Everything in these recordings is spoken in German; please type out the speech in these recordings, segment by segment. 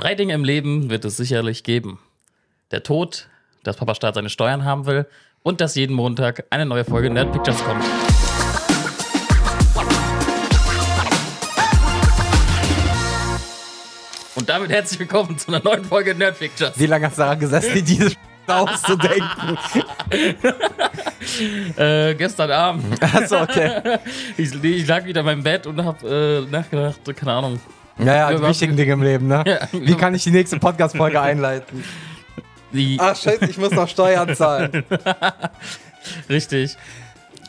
Drei Dinge im Leben wird es sicherlich geben. Der Tod, dass Papa Staat seine Steuern haben will und dass jeden Montag eine neue Folge Nerd Pictures kommt. Und damit herzlich willkommen zu einer neuen Folge Nerd Pictures. Wie lange hast du daran gesessen, dir dieses auszudenken? äh, gestern Abend. Achso, okay. Ich, ich, lag wieder in meinem Bett und habe äh, nachgedacht, keine Ahnung, ja, ja, die wichtigen Dinge im Leben, ne? Ja. Wie kann ich die nächste Podcast-Folge einleiten? Die. Ach, scheiße, ich muss noch Steuern zahlen. Richtig.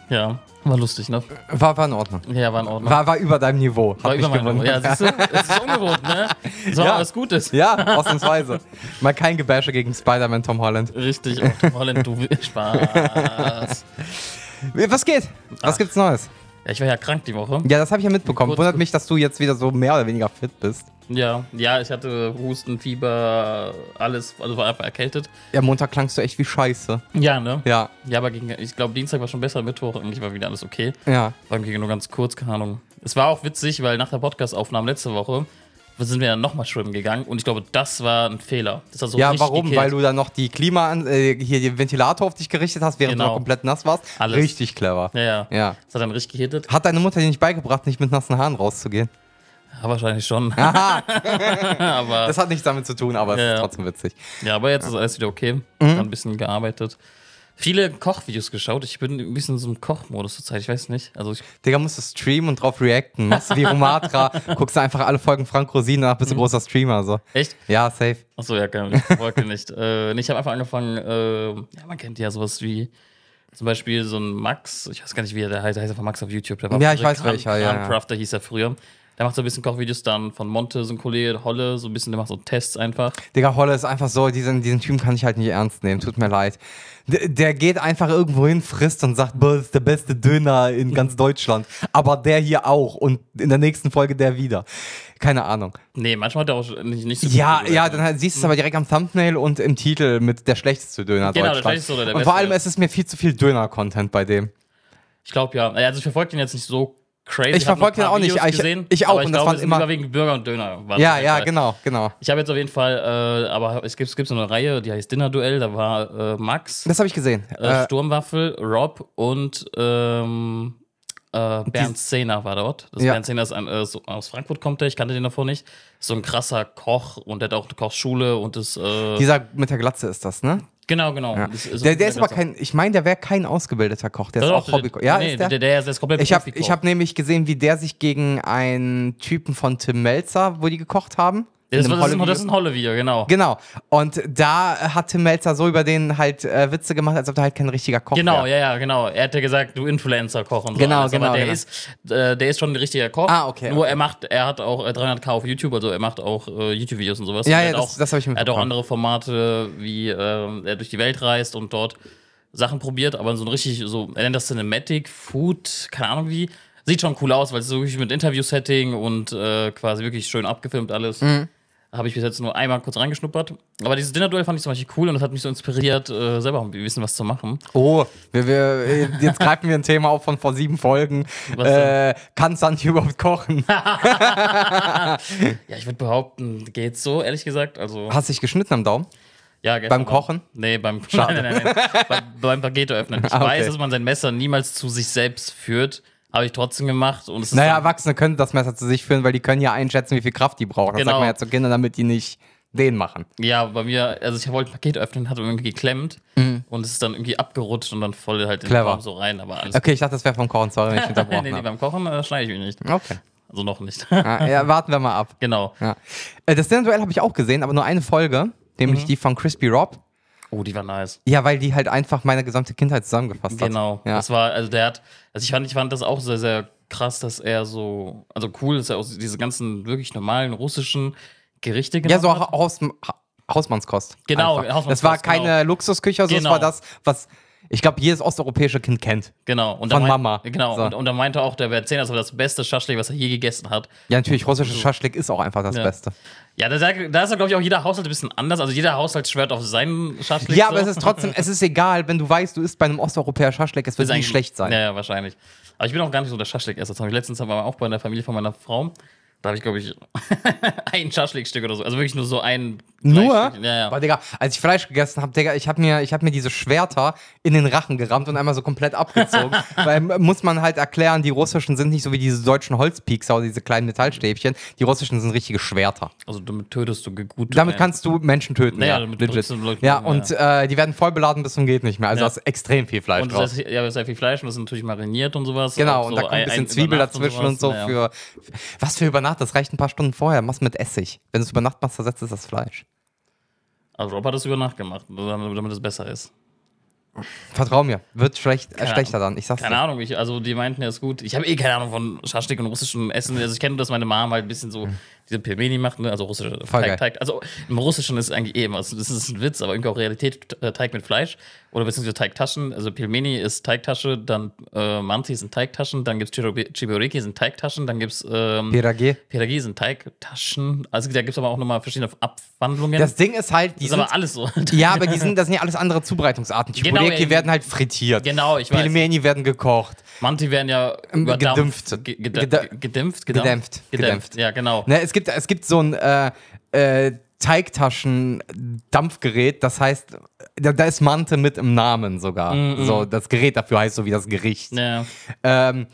Ja, war lustig, ne? War, war in Ordnung. Ja, war in Ordnung. War, war über deinem Niveau. War über meinem Niveau. Ja, siehst du, es ist ungewohnt, ne? So ja. was Gutes. Ja, ausnahmsweise. Mal kein Gebäsche gegen Spider-Man Tom Holland. Richtig, auch Tom Holland, du Spaß. Was geht? Was Ach. gibt's Neues? Ja, ich war ja krank die Woche. Ja, das habe ich ja mitbekommen. Kurz Wundert mich, dass du jetzt wieder so mehr oder weniger fit bist. Ja, ja, ich hatte Husten, Fieber, alles, also war einfach erkältet. Ja, Montag klangst du echt wie Scheiße. Ja, ne? Ja. Ja, aber gegen, ich glaube, Dienstag war schon besser, Mittwoch eigentlich war wieder alles okay. Ja. War gegen nur ganz kurz, keine Ahnung. Es war auch witzig, weil nach der Podcastaufnahme letzte Woche sind wir dann nochmal schwimmen gegangen und ich glaube, das war ein Fehler. War so ja, warum? Gekehrt. Weil du dann noch die Klima, äh, hier den Ventilator auf dich gerichtet hast, während genau. du noch komplett nass warst. Alles. Richtig clever. Ja, ja, ja. Das hat dann richtig gehittet. Hat deine Mutter dir nicht beigebracht, nicht mit nassen Haaren rauszugehen? Ja, wahrscheinlich schon. aber das hat nichts damit zu tun, aber ja, es ist trotzdem witzig. Ja, aber jetzt ist alles wieder okay. Mhm. Ein bisschen gearbeitet viele Kochvideos geschaut. Ich bin ein bisschen in so einem Kochmodus zurzeit. Ich weiß nicht. Also ich Digga, musst du streamen und drauf reacten. Machst du wie Romatra, guckst du einfach alle Folgen Frank Rosin nach, bist du mhm. großer Streamer. So. Echt? Ja, safe. Achso, ja, gerne. Ich wollte nicht. Äh, ich habe einfach angefangen, äh, ja, man kennt ja sowas wie zum Beispiel so ein Max, ich weiß gar nicht, wie er heißt, der heißt einfach Max auf YouTube. Der war ja, ich weiß welcher, ja. Crafter hieß er früher. Der macht so ein bisschen Kochvideos dann von Monte, so ein Kollege, Holle, so ein bisschen, der macht so Tests einfach. Digga, Holle ist einfach so, diesen, diesen Typen kann ich halt nicht ernst nehmen, tut mir leid. D der geht einfach irgendwo hin, frisst und sagt, boah, das ist der beste Döner in ganz Deutschland. Aber der hier auch und in der nächsten Folge der wieder. Keine Ahnung. Nee, manchmal hat er auch nicht, nicht so Ja, ja, dann halt, siehst du es mhm. aber direkt am Thumbnail und im Titel mit der schlechteste Döner genau, Deutschland. Der schlechteste oder der und vor allem ist es mir viel zu viel Döner-Content bei dem. Ich glaube ja. Also ich verfolge den jetzt nicht so crazy. Ich verfolge den auch Videos nicht. Ich, gesehen, ich auch. Aber ich und das glaube, immer wegen Burger und Döner. ja, ja, genau, genau. Ich habe jetzt auf jeden Fall, äh, aber es gibt, es gibt so eine Reihe, die heißt Dinner Duell. Da war äh, Max. Das habe ich gesehen. Äh, äh, Sturmwaffel, Rob und ähm, äh, Bernd Zehner war dort. Das ja. Bernd Zehner ist ein, äh, so, aus Frankfurt kommt der. Ich kannte den davor nicht. so ein krasser Koch und der hat auch eine Kochschule und ist. Dieser mit der Glatze ist das, ne? Genau, genau. Ja. Das, so der, der ist aber kein, ich meine, der wäre kein ausgebildeter Koch, der Doch, ist auch Hobbykoch. Ja, nee, ist der? Der, der, der ist komplett Ich habe hab nämlich gesehen, wie der sich gegen einen Typen von Tim Melzer, wo die gekocht haben. Das, das, ist, das ist ein Holle-Video, genau. Genau. Und da hat Tim Melzer so über den halt äh, Witze gemacht, als ob der halt kein richtiger Koch genau, wäre. Genau, ja, ja, genau. Er hat ja gesagt, du Influencer-Koch und so. Genau, alles. genau. Aber der, genau. Ist, äh, der ist schon ein richtiger Koch. Ah, okay. Nur okay. er macht, er hat auch 300k äh, auf YouTube, also er macht auch äh, YouTube-Videos und sowas. Ja, und ja, das, auch, das habe ich mir Er hat auch andere Formate, wie ähm, er durch die Welt reist und dort Sachen probiert, aber so ein richtig, so, er nennt das Cinematic, Food, keine Ahnung wie. Sieht schon cool aus, weil es so wirklich mit Interview-Setting und äh, quasi wirklich schön abgefilmt alles. Mhm. Habe ich bis jetzt nur einmal kurz reingeschnuppert. Aber dieses Dinner-Duell fand ich zum Beispiel cool und das hat mich so inspiriert, äh, selber ein bisschen was zu machen. Oh, wir, wir, äh, jetzt greifen wir ein Thema auf von vor sieben Folgen. Äh, kannst dann überhaupt kochen? ja, ich würde behaupten, geht so, ehrlich gesagt. Also Hast dich geschnitten am Daumen? Ja, beim Kochen? Nee, beim Schade. Nein, nein, nein. beim, beim Paket öffnen. Ich ah, okay. weiß, dass man sein Messer niemals zu sich selbst führt. Habe ich trotzdem gemacht. Und es naja, Erwachsene können das Messer zu sich führen, weil die können ja einschätzen, wie viel Kraft die brauchen. Das genau. sagt man ja zu Kindern, damit die nicht den machen. Ja, bei mir, also ich wollte ein Paket öffnen, hat irgendwie geklemmt mhm. und es ist dann irgendwie abgerutscht und dann voll halt in den Raum so rein, aber alles. Okay, ich dachte, das wäre vom Kochen, sorry, wenn ich unterbrochen Nee, nee, Nee, beim Kochen äh, schneide ich mich nicht. Okay. Also noch nicht. ah, ja, warten wir mal ab. Genau. Ja. Äh, das Dinner-Duell habe ich auch gesehen, aber nur eine Folge, nämlich mhm. die von Crispy Rob. Oh, die war nice. Ja, weil die halt einfach meine gesamte Kindheit zusammengefasst genau. hat. Genau. Ja. Das war, also der hat, also ich fand, ich fand das auch sehr, sehr krass, dass er so, also cool, dass er auch diese ganzen wirklich normalen russischen Gerichte genau. Ja, so auch Haus, Hausmannskost. Genau, Hausmannskost. Das war genau. keine genau. Luxusküche, also genau. das war das, was ich glaube, jedes osteuropäische Kind kennt. Genau. Und von meint, Mama. Genau. So. Und, und da meinte auch der Erzähler, das war das beste Schaschlik, was er je gegessen hat. Ja, natürlich, russisches so. Schaschlik ist auch einfach das ja. Beste. Ja, da, da ist, glaube ich, auch jeder Haushalt ein bisschen anders. Also jeder Haushalt schwört auf seinen Schaschlik. Ja, so. aber es ist trotzdem, es ist egal, wenn du weißt, du isst bei einem osteuropäer Schaschlik, es wird nicht schlecht sein. Ja, ja, wahrscheinlich. Aber ich bin auch gar nicht so der Schaschlik-Esser. Das habe ich letztens aber auch bei der Familie von meiner Frau. Da habe ich, glaube ich, ein Schaschlikstück oder so. Also wirklich nur so ein. Nur? Ja, ja. Boah, Digga, als ich Fleisch gegessen habe, Digga, ich habe mir, hab mir diese Schwerter in den Rachen gerammt und einmal so komplett abgezogen. Weil muss man halt erklären, die russischen sind nicht so wie diese deutschen Holzpiekser oder diese kleinen Metallstäbchen. Die russischen sind richtige Schwerter. Also damit tötest du gut. Damit äh, kannst du Menschen töten. Naja, ja, damit legit. Du Leute, ja, und äh, die werden voll beladen bis zum geht nicht mehr. Also ja. da ist extrem viel Fleisch und drauf. Ist, ja, sehr viel Fleisch und das ist natürlich mariniert und sowas. Genau, und, so und da kommt ein bisschen Zwiebel dazwischen und, sowas, und so. Naja. Für, was für Übernachtung danach, das reicht ein paar Stunden vorher. Mach's mit Essig. Wenn du es über Nacht machst, zersetzt es das Fleisch. Also Rob hat es über Nacht gemacht, damit es besser ist. Vertrau mir, wird schlecht, äh, schlechter dann. Ich sag's keine dir. Ahnung, ich, also die meinten ja ist gut. Ich habe eh keine Ahnung von Schaschlik und russischem Essen. Also ich kenne, dass meine Mom halt ein bisschen so hm diese Pelmeni macht, ne? also russische Teig, Teig. Also im Russischen ist es eigentlich eh immer, das ist ein Witz, aber irgendwie auch Realität, äh, Teig mit Fleisch oder beziehungsweise Teigtaschen. Also Pelmeni ist Teigtasche, dann äh, Manti sind Teigtaschen, dann gibt es Chiburiki sind Teigtaschen, dann gibt es ähm, Pirage. Pirage sind Teigtaschen. Also da gibt es aber auch nochmal verschiedene Abwandlungen. Das Ding ist halt, die das ist aber alles so. ja, aber die sind, das sind ja alles andere Zubereitungsarten. Chiburiki genau, werden halt frittiert. Genau, ich weiß. Pelmeni werden gekocht. Manti werden ja gedämpft. Ähm, gedämpft, gedämpft, gedämpft. Gedämpft, ja genau. Ne, es gibt gibt, es gibt so ein äh, äh, Teigtaschen-Dampfgerät, das heißt, da, da, ist Mante mit im Namen sogar. Mm -mm. So, das Gerät dafür heißt so wie das Gericht. Ja. Ähm,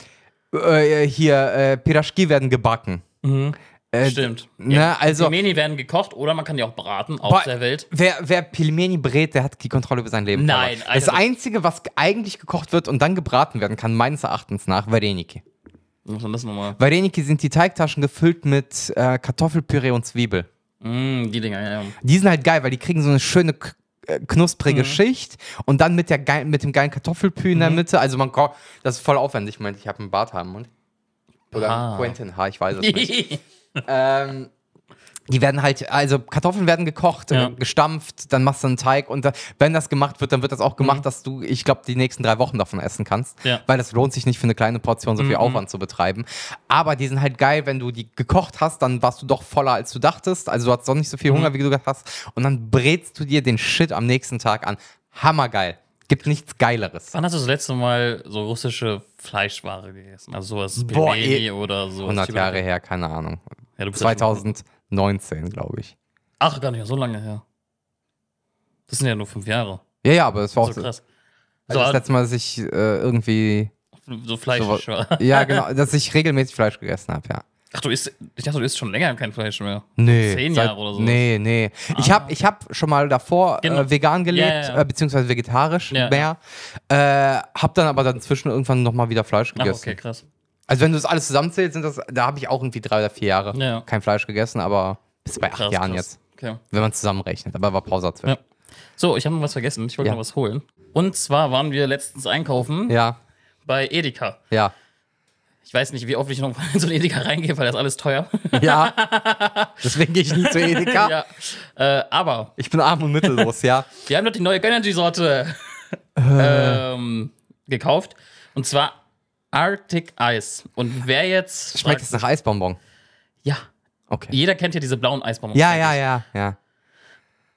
äh, hier, äh, Piraschki werden gebacken. Mhm. Äh, Stimmt. Ne, ja. also, Pilmeni werden gekocht oder man kann die auch braten, auf der Welt. Wer, wer Pilmeni brät, der hat die Kontrolle über sein Leben. Nein. Alter, das also- Einzige, was eigentlich gekocht wird und dann gebraten werden kann, meines Erachtens nach, Vareniki. Muss man das nochmal. Vareniki sind die Teigtaschen gefüllt mit äh, Kartoffelpüree und Zwiebel. Mm, die Dinger, ja, ja. Die sind halt geil, weil die kriegen so eine schöne äh, knusprige mhm. Schicht und dann mit, der geil, mit dem geilen Kartoffelpü in der mhm. Mitte. Also man das ist voll aufwendig. Ich meine, ich habe einen Bart haben und oder ah. Quentin Haar, ich weiß es nicht. ähm, die werden halt, also Kartoffeln werden gekocht, ja. gestampft, dann machst du einen Teig und da, wenn das gemacht wird, dann wird das auch gemacht, mhm. dass du, ich glaube, die nächsten drei Wochen davon essen kannst, ja. weil das lohnt sich nicht für eine kleine Portion so viel mhm. Aufwand zu betreiben. Aber die sind halt geil, wenn du die gekocht hast, dann warst du doch voller, als du dachtest, also du hast doch nicht so viel mhm. Hunger, mhm. wie du gesagt hast und dann brätst du dir den Shit am nächsten Tag an. Hammergeil. Gibt nichts Geileres. Wann hast du das letzte Mal so russische Fleischware gegessen? Also sowas Boah, Peleni eh oder so. 100 Jahre her, keine Ahnung. Ja, 2000. 19, glaube ich. Ach, gar nicht, so lange her. Das sind ja nur fünf Jahre. Ja, ja, aber es war auch so krass. Also das letzte Mal, dass ich äh, irgendwie. So Fleisch. So, ja, genau, dass ich regelmäßig Fleisch gegessen habe, ja. Ach, du isst, ich dachte, du isst schon länger kein Fleisch mehr. Nee. Zehn seit, Jahre oder so. Nee, nee. Ah. Ich habe ich hab schon mal davor äh, genau. äh, vegan gelebt, ja, ja, ja. Äh, beziehungsweise vegetarisch mehr. Äh, hab dann aber dazwischen irgendwann nochmal wieder Fleisch gegessen. Ach, okay, krass. Also wenn du das alles zusammenzählst, sind das, da habe ich auch irgendwie drei oder vier Jahre ja. kein Fleisch gegessen, aber bis bei acht krass, Jahren krass. jetzt. Okay. Wenn man zusammenrechnet, aber war Pause dazwischen. Ja. So, ich habe noch was vergessen, ich wollte noch was holen. Und zwar waren wir letztens einkaufen ja. bei Edeka. Ja. Ich weiß nicht, wie oft ich noch in so einen Edeka reingehe, weil das alles teuer. Ja. Deswegen gehe ich nie zu Edeka. ja. Äh, aber. Ich bin arm und mittellos, ja. Wir haben dort die neue Energy-Sorte äh. ähm, gekauft. Und zwar Arctic Ice. Und wer jetzt. Schmeckt es nach Eisbonbon? Ja. Okay. Jeder kennt ja diese blauen Eisbonbons. Ja, ja, ja, ja.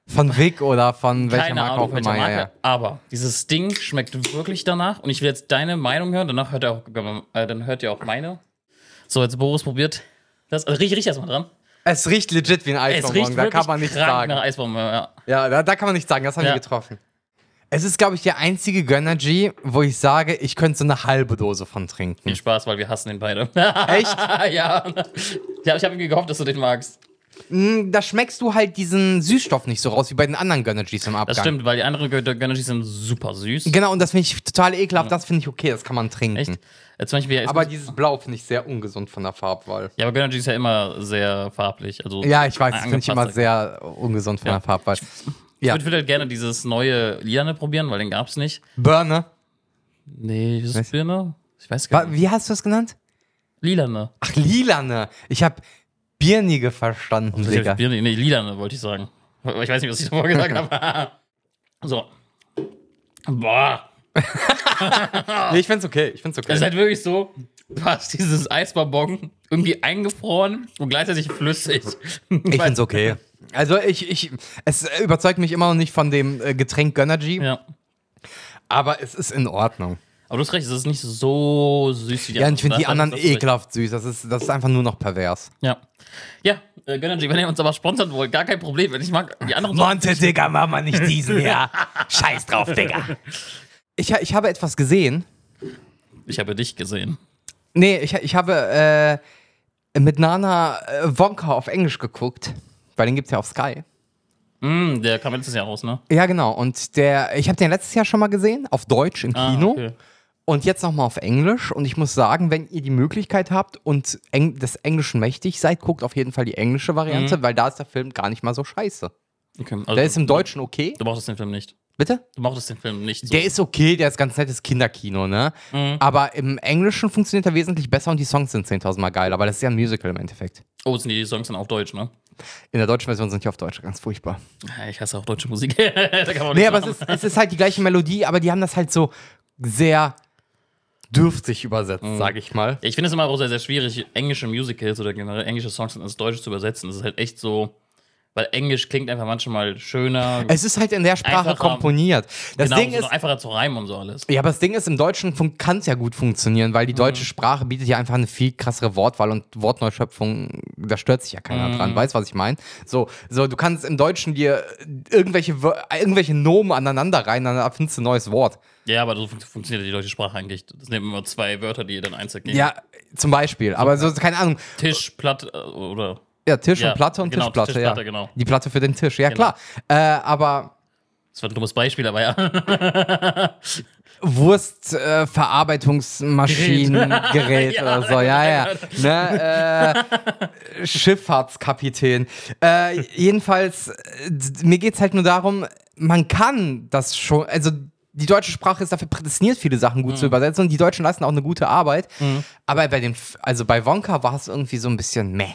Von Wick oder von welcher Keine Marke Ahnung, auch welcher immer. Marke, ja, ja. Aber dieses Ding schmeckt wirklich danach. Und ich will jetzt deine Meinung hören. Danach hört ihr auch, äh, dann hört ihr auch meine. So, jetzt Boris probiert das. Also, riech, riech erstmal dran. Es riecht legit wie ein Eisbonbon. Da kann man nichts sagen. Nach Eisbonbon, ja, ja da, da, kann man nichts sagen. Das haben wir getroffen. Es ist, glaube ich, der einzige Gönnergy, wo ich sage, ich könnte so eine halbe Dose von trinken. Viel Spaß, weil wir hassen den beide. Echt? ja. ja. Ich habe mir gehofft, dass du den magst. Mm, da schmeckst du halt diesen Süßstoff nicht so raus wie bei den anderen Gönnergies im Abgang. Das stimmt, weil die anderen Gönnergies sind super süß. Genau, und das finde ich total ekelhaft. Das finde ich okay, das kann man trinken. Echt? Äh, Beispiel, aber dieses Blau finde ich sehr ungesund von der Farbwahl. Ja, aber Gönnergy ist ja immer sehr farblich. Also ja, ich weiß, das finde ich immer sehr ungesund von ja. der Farbwahl. Ja. Ich würde halt gerne dieses neue Liane probieren, weil den gab's nicht. Birne? Nee, ist es Birne? Ich weiß gar nicht. Wie hast du das genannt? Lilane. Ach, Lilane. Ich habe Birnige verstanden, oh, also, Digga. Birnige, nee, Lilane wollte ich sagen. Ich weiß nicht, was ich davor gesagt habe. so. Boah. nee, ich find's okay. Ich find's okay. Es ist halt wirklich so, du hast dieses Eisbonbon irgendwie eingefroren und gleichzeitig flüssig. ich find's okay. Also ich, ich, es überzeugt mich immer noch nicht von dem äh, Getränk Gönnergy. Ja. Aber es ist in Ordnung. Aber du hast recht, es ist nicht so süß wie die ja, Ja, ich finde ne? die also anderen ekelhaft süß. Das ist, das ist einfach nur noch pervers. Ja. Ja, äh, Gönnergy, wenn ihr uns aber sponsern wollt, gar kein Problem. Wenn ich mag, die anderen. Monte, Digga, mach mal nicht diesen hier. Scheiß drauf, Digga. Ich, ich habe etwas gesehen. Ich habe dich gesehen. Nee, ich, ich habe äh, mit Nana äh, Wonka auf Englisch geguckt weil den gibt es ja auf Sky. Mm, der kam letztes Jahr raus, ne? Ja, genau. Und der, ich habe den letztes Jahr schon mal gesehen, auf Deutsch im ah, Kino. Okay. Und jetzt nochmal auf Englisch. Und ich muss sagen, wenn ihr die Möglichkeit habt und Eng des Englischen mächtig seid, guckt auf jeden Fall die englische Variante, mhm. weil da ist der Film gar nicht mal so scheiße. Okay. Also, der ist im Deutschen okay. Du brauchst den Film nicht. Bitte? Du mochtest den Film nicht. So. Der ist okay, der ist ganz nettes Kinderkino, ne? Mhm. Aber im Englischen funktioniert er wesentlich besser und die Songs sind 10.000 Mal geil, aber das ist ja ein Musical im Endeffekt. Oh, sind die Songs dann auf Deutsch, ne? In der deutschen Version sind die auf Deutsch ganz furchtbar. Ich hasse auch deutsche Musik. da kann man nee, aber es ist, es ist, halt die gleiche Melodie, aber die haben das halt so sehr dürftig übersetzt, mhm. sage ich mal. Ich finde es immer auch sehr, sehr schwierig, englische Musicals oder generell englische Songs ins Deutsche zu übersetzen. Das ist halt echt so weil Englisch klingt einfach manchmal schöner. Es ist halt in der Sprache einfacher. komponiert. Das genau, Ding ist einfacher zu reimen und so alles. Ja, aber das Ding ist, im Deutschen kann es ja gut funktionieren, weil die mhm. deutsche mhm. Sprache bietet ja einfach eine viel krassere Wortwahl und Wortneuschöpfung, da stört sich ja keiner mhm. dran. Weißt was ich meine? So, so, du kannst im Deutschen dir irgendwelche, irgendwelche Nomen aneinander rein, dann erfindest du ein neues Wort. Ja, aber so fun funktioniert die deutsche Sprache eigentlich. Das nehmen immer zwei Wörter, die ihr dann einzeln geben. Ja, zum Beispiel. Aber so, keine Ahnung. Tisch, Platt äh, oder ja, Tisch ja, und Platte und genau, Tischplatte, Tischplatte ja. Genau. Die Platte für den Tisch, ja genau. klar. Äh, aber. Das war ein dummes Beispiel, aber ja. Wurstverarbeitungsmaschinengerät äh, oder so, ja, ja. Ne, äh, Schifffahrtskapitän. Äh, jedenfalls, mir geht es halt nur darum, man kann das schon, also die deutsche Sprache ist dafür prädestiniert, viele Sachen gut mhm. zu übersetzen und die Deutschen leisten auch eine gute Arbeit. Mhm. Aber bei dem, also bei Wonka war es irgendwie so ein bisschen meh.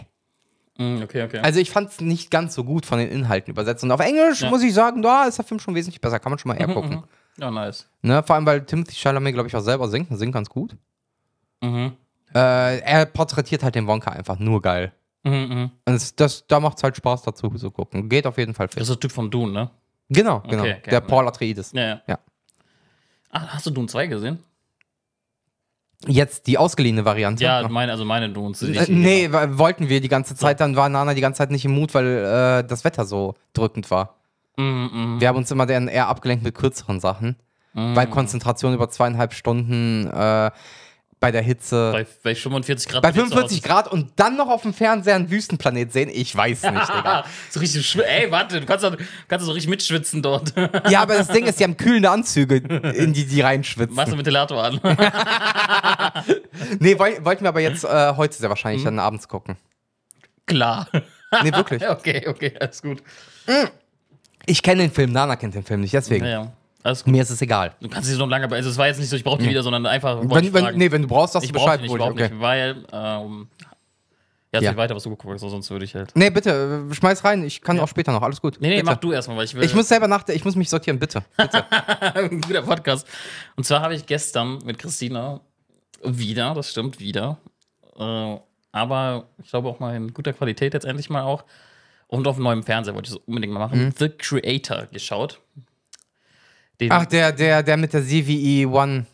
Mm, okay, okay. Also ich fand es nicht ganz so gut von den Inhalten übersetzt. Und auf Englisch ja. muss ich sagen, da ist der Film schon wesentlich besser. Kann man schon mal eher mhm, gucken. Mhm. Ja, nice. Ne? Vor allem, weil Timothy Chalamet, glaube ich, auch selber singt. Und singt ganz gut. Mhm. Äh, er porträtiert halt den Wonka einfach nur geil. Mhm, mhm. Und das, das, da macht es halt Spaß dazu zu gucken. Geht auf jeden Fall fit. Das ist der Typ von Dune, ne? Genau, genau. Okay, okay, der Paul Atreides. Ja, ja. ja. Ah, hast du Dune 2 gesehen? Jetzt die ausgeliehene Variante. Ja, ne? meine, also meine du Äh, nee, wollten wir die ganze Zeit, dann war Nana die ganze Zeit nicht im Mut, weil äh, das Wetter so drückend war. Mm -mm. Wir haben uns immer dann eher abgelenkt mit kürzeren Sachen, mm. weil Konzentration über zweieinhalb Stunden äh, bei der Hitze. Bei, bei 45 Grad. Bei 45 Grad und dann noch auf dem Fernseher einen Wüstenplanet sehen? Ich weiß nicht, Digga. so richtig Ey, warte, du kannst, kannst so richtig mitschwitzen dort. ja, aber das Ding ist, die haben kühlende Anzüge, in die die reinschwitzen. Machst du Ventilator an. nee, woll, wollten wir aber jetzt äh, heute sehr wahrscheinlich mhm. dann abends gucken. Klar. Nee, wirklich. okay, okay, alles gut. Ich kenne den Film, Nana kennt den Film nicht, deswegen. Ja, ja. Mir ist es egal. Du kannst sie so lange, also es war jetzt nicht so, ich brauche die wieder, sondern einfach. Wenn, wenn, nee, wenn du brauchst, sagst du Bescheid. Nicht, ich brauche okay. nicht, weil. Ähm, ja, ja. weiter, was du geguckt hast, sonst würde ich halt. Nee, bitte, schmeiß rein, ich kann ja. auch später noch, alles gut. Nee, nee, bitte. mach du erstmal, weil ich will. Ich muss selber nach, ich muss mich sortieren, bitte. bitte. Ein guter Podcast. Und zwar habe ich gestern mit Christina wieder, das stimmt, wieder, äh, aber ich glaube auch mal in guter Qualität jetzt endlich mal auch und auf neuem Fernseher wollte ich das unbedingt mal machen, mhm. The Creator geschaut. Den Ach, der, der, der mit der CVE One.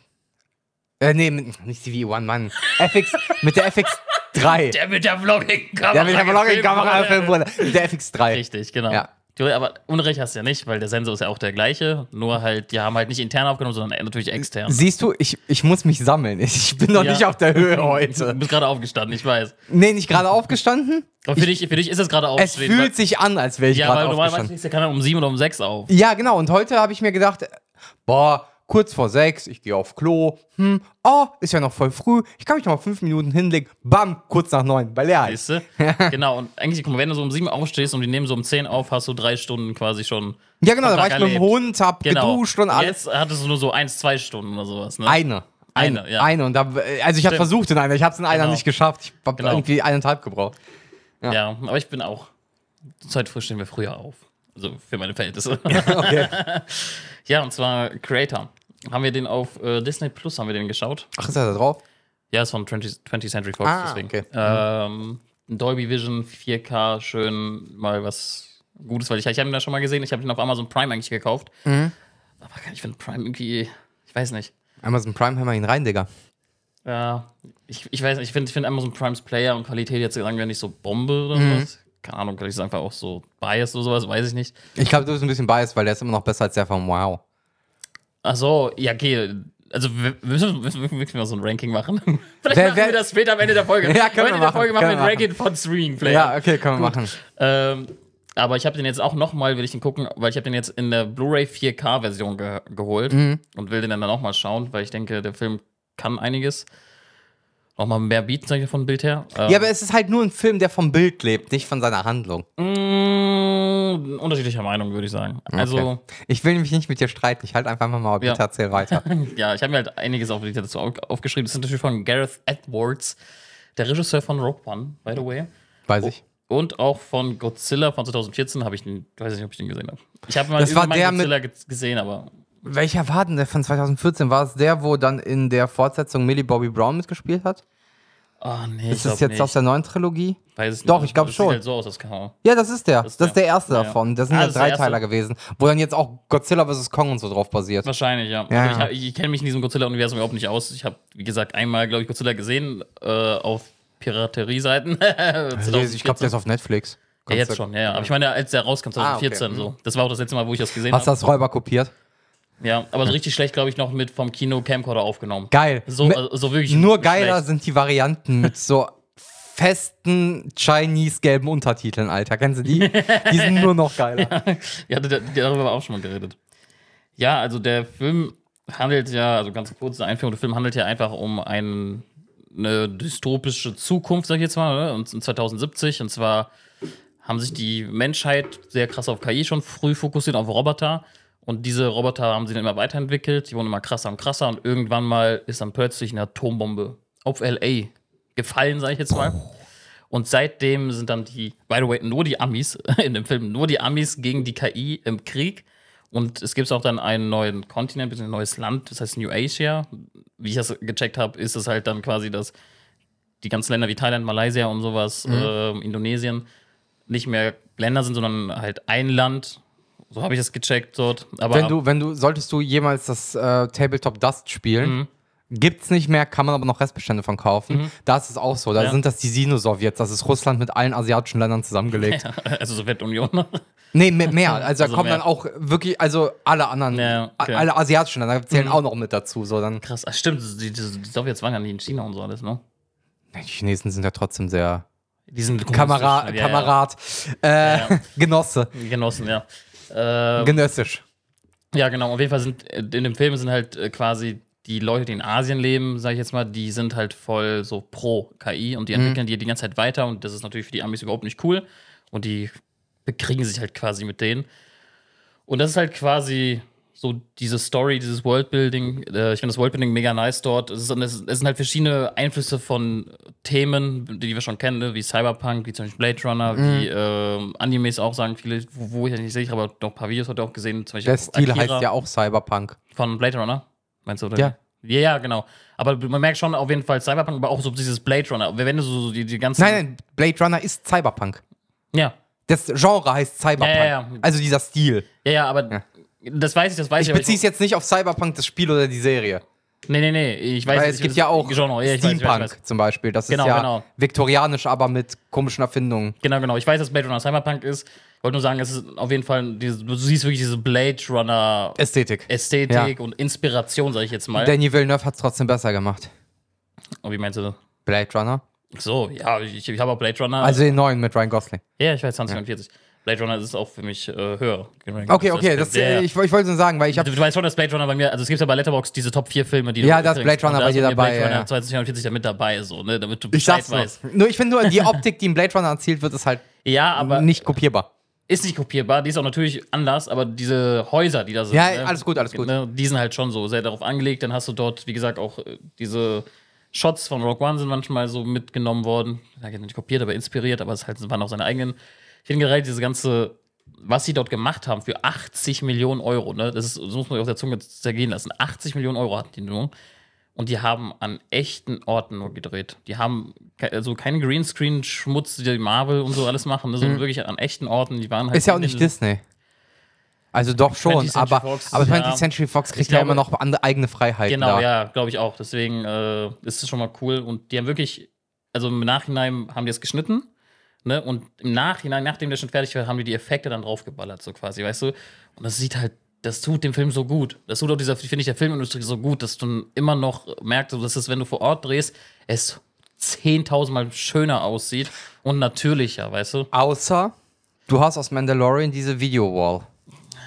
Äh, nee, nicht CVE One, Mann. FX, mit der FX 3. Der mit der Vlogging-Kamera. Der mit der Vlogging-Kamera gefilmt wurde. Mit der FX 3. Richtig, genau. Ja aber Unrecht hast du ja nicht, weil der Sensor ist ja auch der gleiche, nur halt, die haben halt nicht intern aufgenommen, sondern natürlich extern. Siehst du, ich, ich muss mich sammeln. Ich bin noch ja. nicht auf der Höhe heute. Du bist gerade aufgestanden, ich weiß. Nee, nicht gerade aufgestanden. Aber für, ich, dich, für dich ist es gerade aufgestanden. Es fühlt sich an, als wäre ich ja, gerade aufgestanden. Ja, weil normalerweise ist der Kanal um sieben oder um sechs auf. Ja, genau. Und heute habe ich mir gedacht, boah, kurz vor sechs, ich gehe auf Klo, hm, oh, ist ja noch voll früh, ich kann mich noch mal fünf Minuten hinlegen, bam, kurz nach neun, weil er du? Halt. genau, und eigentlich, guck mal, wenn du so um sieben aufstehst und die nehmen so um zehn auf, hast du drei Stunden quasi schon. Ja, genau, da war ich erlebt. mit dem Hund, hab genau. geduscht und alles. Jetzt hattest du nur so eins, zwei Stunden oder sowas, ne? Eine. Eine, eine, ja. Eine. Und da, also ich habe versucht in einer, ich habe es in einer genau. nicht geschafft. Ich habe genau. irgendwie eineinhalb gebraucht. Ja. ja. aber ich bin auch. Zeit früh stehen wir früher auf. Also für meine Verhältnisse. Ja, okay. ja und zwar Creator haben wir den auf äh, Disney Plus haben wir den geschaut. Ach, ist er da drauf? Ja, ist von 20, th Century Fox, ah, deswegen. Okay. Mhm. Ähm, Dolby Vision 4K, schön mal was Gutes, weil ich, ich habe ihn da schon mal gesehen, ich habe ihn auf Amazon Prime eigentlich gekauft. Mhm. Aber ich finde Prime irgendwie, ich weiß nicht. Amazon Prime hör mal ihn rein, Digga. Ja, ich, ich weiß nicht, ich finde find Amazon Primes Player und Qualität jetzt sagen wir nicht so Bombe oder mhm. was. Keine Ahnung, vielleicht ist es einfach auch so biased oder sowas, weiß ich nicht. Ich glaube, du bist ein bisschen biased, weil der ist immer noch besser als der von Wow. Achso, ja, okay. Also wir müssen, wir müssen mal so ein Ranking machen. Vielleicht wer, machen wer, wir das später am Ende der Folge. ja, können am Ende wir machen, der Folge machen wir ein Ranking von Streaming Player. Ja, okay, können wir Gut. machen. Ähm, aber ich habe den jetzt auch nochmal, will ich den gucken, weil ich habe den jetzt in der Blu-ray 4K-Version ge geholt mhm. und will den dann nochmal schauen, weil ich denke, der Film kann einiges. Nochmal mehr bieten, sag ich vom Bild her. Ähm, ja, aber es ist halt nur ein Film, der vom Bild lebt, nicht von seiner Handlung. Mmh unterschiedlicher Meinung, würde ich sagen. Also, okay. Ich will nämlich nicht mit dir streiten. Ich halte einfach mal mal ja. erzähl weiter. ja, ich habe mir halt einiges auch dazu aufgeschrieben. Das ist natürlich von Gareth Edwards, der Regisseur von Rogue One, by the way. Weiß oh, ich. Und auch von Godzilla von 2014 habe ich den, weiß nicht, ob ich den gesehen habe. Ich habe mal das war der Godzilla mit, gesehen, aber. Welcher war denn der von 2014? War es der, wo dann in der Fortsetzung Millie Bobby Brown mitgespielt hat? Oh, nee, ist das jetzt nicht. aus der neuen Trilogie? Weiß Doch, nicht. ich glaube schon. Sieht halt so aus, das Ja, das ist der. Das ist der, das ist der erste ja, davon. Das sind ah, ja Teiler gewesen, wo dann jetzt auch Godzilla vs. Kong und so drauf basiert. Wahrscheinlich, ja. ja. Also ich, ich kenne mich in diesem Godzilla-Universum überhaupt nicht aus. Ich habe, wie gesagt, einmal, glaube ich, Godzilla gesehen äh, auf Piraterie-Seiten. Also, ich glaube, der ist auf Netflix. Ja, jetzt schon, ja, ja. Aber ich meine, als der rauskam, 2014 ah, okay. so. Mhm. Das war auch das letzte Mal, wo ich das gesehen habe. Hast du das Räuber kopiert? Ja, aber so richtig schlecht, glaube ich, noch mit vom Kino Camcorder aufgenommen. Geil. So, mit, also so wirklich. Nur geiler schlecht. sind die Varianten mit so festen Chinese-gelben Untertiteln, Alter. Kennst du die? Die sind nur noch geiler. ja, ja darüber haben wir auch schon mal geredet. Ja, also der Film handelt ja, also ganz kurze Einführung, der Film handelt ja einfach um einen, eine dystopische Zukunft, sag ich jetzt mal, ne? und 2070. Und zwar haben sich die Menschheit sehr krass auf KI schon früh fokussiert, auf Roboter. Und diese Roboter haben sie dann immer weiterentwickelt, die wurden immer krasser und krasser und irgendwann mal ist dann plötzlich eine Atombombe auf LA gefallen, sage ich jetzt mal. Und seitdem sind dann die, by the way, nur die Amis in dem Film, nur die Amis gegen die KI im Krieg. Und es gibt auch dann einen neuen Kontinent, ein neues Land, das heißt New Asia. Wie ich das gecheckt habe, ist es halt dann quasi, dass die ganzen Länder wie Thailand, Malaysia und sowas, mhm. äh, Indonesien, nicht mehr Länder sind, sondern halt ein Land so habe ich das gecheckt dort. Aber wenn du, wenn du, solltest du jemals das äh, Tabletop Dust spielen, mhm. es nicht mehr, kann man aber noch Restbestände von kaufen. Mhm. Da ist es auch so. Da ja. sind das die Sino-Sowjets. Das ist Russland mit allen asiatischen Ländern zusammengelegt. Ja, also Sowjetunion. Nee, mehr. mehr. Also, da also kommen mehr. dann auch wirklich, also alle anderen, ja, okay. alle asiatischen Länder zählen mhm. auch noch mit dazu. So dann. Krass, Ach, stimmt, die, die, die Sowjets waren ja nicht in China und so alles, ne? Die Chinesen sind ja trotzdem sehr. Die sind Kamera Kamerad, äh, ja, Genosse. Genossen, ja. Äh, Genössisch. Ja, genau. Auf jeden Fall sind äh, in dem Film sind halt äh, quasi die Leute, die in Asien leben, sage ich jetzt mal, die sind halt voll so pro KI und die mhm. entwickeln mhm. die die ganze Zeit weiter und das ist natürlich für die Amis überhaupt nicht cool und die bekriegen sich halt quasi mit denen. Und das ist halt quasi so diese Story, dieses Worldbuilding. Äh, ich finde das Worldbuilding mega nice dort. Es, ist, es, sind halt verschiedene Einflüsse von Themen, die wir schon kennen, ne? wie Cyberpunk, wie zum Beispiel Blade Runner, mhm. wie äh, Animes auch sagen viele, wo, wo ich ja halt nicht sicher, aber halt noch ein paar Videos heute auch gesehen. Zum Beispiel Der Stil Akira heißt ja auch Cyberpunk. Von Blade Runner, meinst du? Oder? Ja. Ja, ja, genau. Aber man merkt schon auf jeden Fall Cyberpunk, aber auch so dieses Blade Runner. Wenn du so die, die ganzen. Nein, nein, Blade Runner ist Cyberpunk. Ja. Das Genre heißt Cyberpunk. Ja, ja, ja. Also dieser Stil. Ja, ja, aber das weiß ich, das weiß ich. Ich beziehe es jetzt nicht auf Cyberpunk, das Spiel oder die Serie. Nee, nee, nee, ich weiß Weil es ich, gibt ja auch Genre. Ja, Steampunk ich weiß, ich weiß. zum Beispiel. Das genau, ist ja genau. viktorianisch, aber mit komischen Erfindungen. Genau, genau. Ich weiß, dass Blade Runner Cyberpunk ist. Ich wollte nur sagen, es ist auf jeden Fall, diese, du siehst wirklich diese Blade Runner Ästhetik. Ästhetik ja. und Inspiration, sage ich jetzt mal. Danny Villeneuve hat es trotzdem besser gemacht. Und oh, wie meinst du Blade Runner? So, ja, ich, ich habe auch Blade Runner. Also den neuen mit Ryan Gosling. Ja, ich weiß, 2049. Ja. Blade Runner ist auch für mich äh, höher. Okay, okay, das, äh, ich, ich wollte es nur sagen, weil ich habe. Du, du, weißt schon, dass Blade Runner bei mir, also es gibt ja bei Letterbox diese Top 4 Filme, die Ja, das Blade Runner bei dir dabei. Blade Runner ja, 2049 damit dabei, so, ne, damit du Bescheid ich weißt. Nur. nur ich finde nur, die Optik, die im Blade Runner erzielt wird, ist halt ja, aber nicht kopierbar. Ist nicht kopierbar, die ist auch natürlich anders, aber diese Häuser, die da sind. Ja, ne, alles gut, alles gut. Ne, die sind halt schon so sehr darauf angelegt. Dann hast du dort, wie gesagt, auch äh, diese. Shots von Rock One sind manchmal so mitgenommen worden. Da nicht kopiert, aber inspiriert, aber es halt, waren auch seine eigenen ich finde gerade diese ganze, was sie dort gemacht haben für 80 Millionen Euro, ne? das, ist, das muss man sich auf der Zunge zergehen lassen. 80 Millionen Euro hatten die nur. Und die haben an echten Orten nur gedreht. Die haben ke also keinen Greenscreen-Schmutz, die Marvel und so alles machen, ne, sondern mhm. wirklich an echten Orten. Die waren halt Ist ja auch nicht Disney. Also doch schon, aber, Fox, aber 20th ja. Century Fox kriegt glaube, ja immer noch andere, eigene Freiheiten. Genau, da. ja, glaube ich auch. Deswegen äh, ist es schon mal cool. Und die haben wirklich, also im Nachhinein haben die es geschnitten Ne? Und im Nachhinein, nachdem der schon fertig war, haben die die Effekte dann draufgeballert, so quasi, weißt du? Und das sieht halt, das tut dem Film so gut. Das tut auch dieser, finde ich, der Filmindustrie so gut, dass du immer noch merkst, dass es, wenn du vor Ort drehst, es 10.000 Mal schöner aussieht und natürlicher, weißt du? Außer du hast aus Mandalorian diese Video-Wall.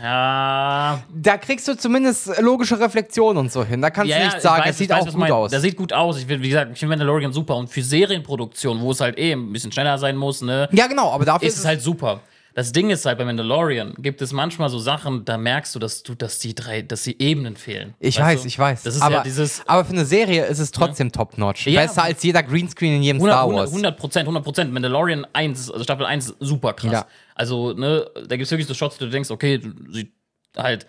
Ja. Da kriegst du zumindest logische Reflexionen und so hin. Da kannst ja, du nicht sagen, es sieht weiß, auch gut mein, aus. Das sieht gut aus. Ich will, wie gesagt, ich finde Mandalorian super. Und für Serienproduktion, wo es halt eh ein bisschen schneller sein muss, ne? Ja, genau, aber dafür ist es halt super. Das Ding ist halt, bei Mandalorian gibt es manchmal so Sachen, da merkst du, dass du, dass die drei, dass die Ebenen fehlen. Ich weiß, du? ich weiß. Das ist aber, ja dieses, aber für eine Serie ist es trotzdem ja? top-notch. Ja. Besser als jeder Greenscreen in jedem 100, Star Wars. 100 Prozent, 100 Prozent. Mandalorian 1, also Staffel 1, super krass. Ja. Also, ne, da gibt es wirklich so Shots, wo du denkst, okay, sieht halt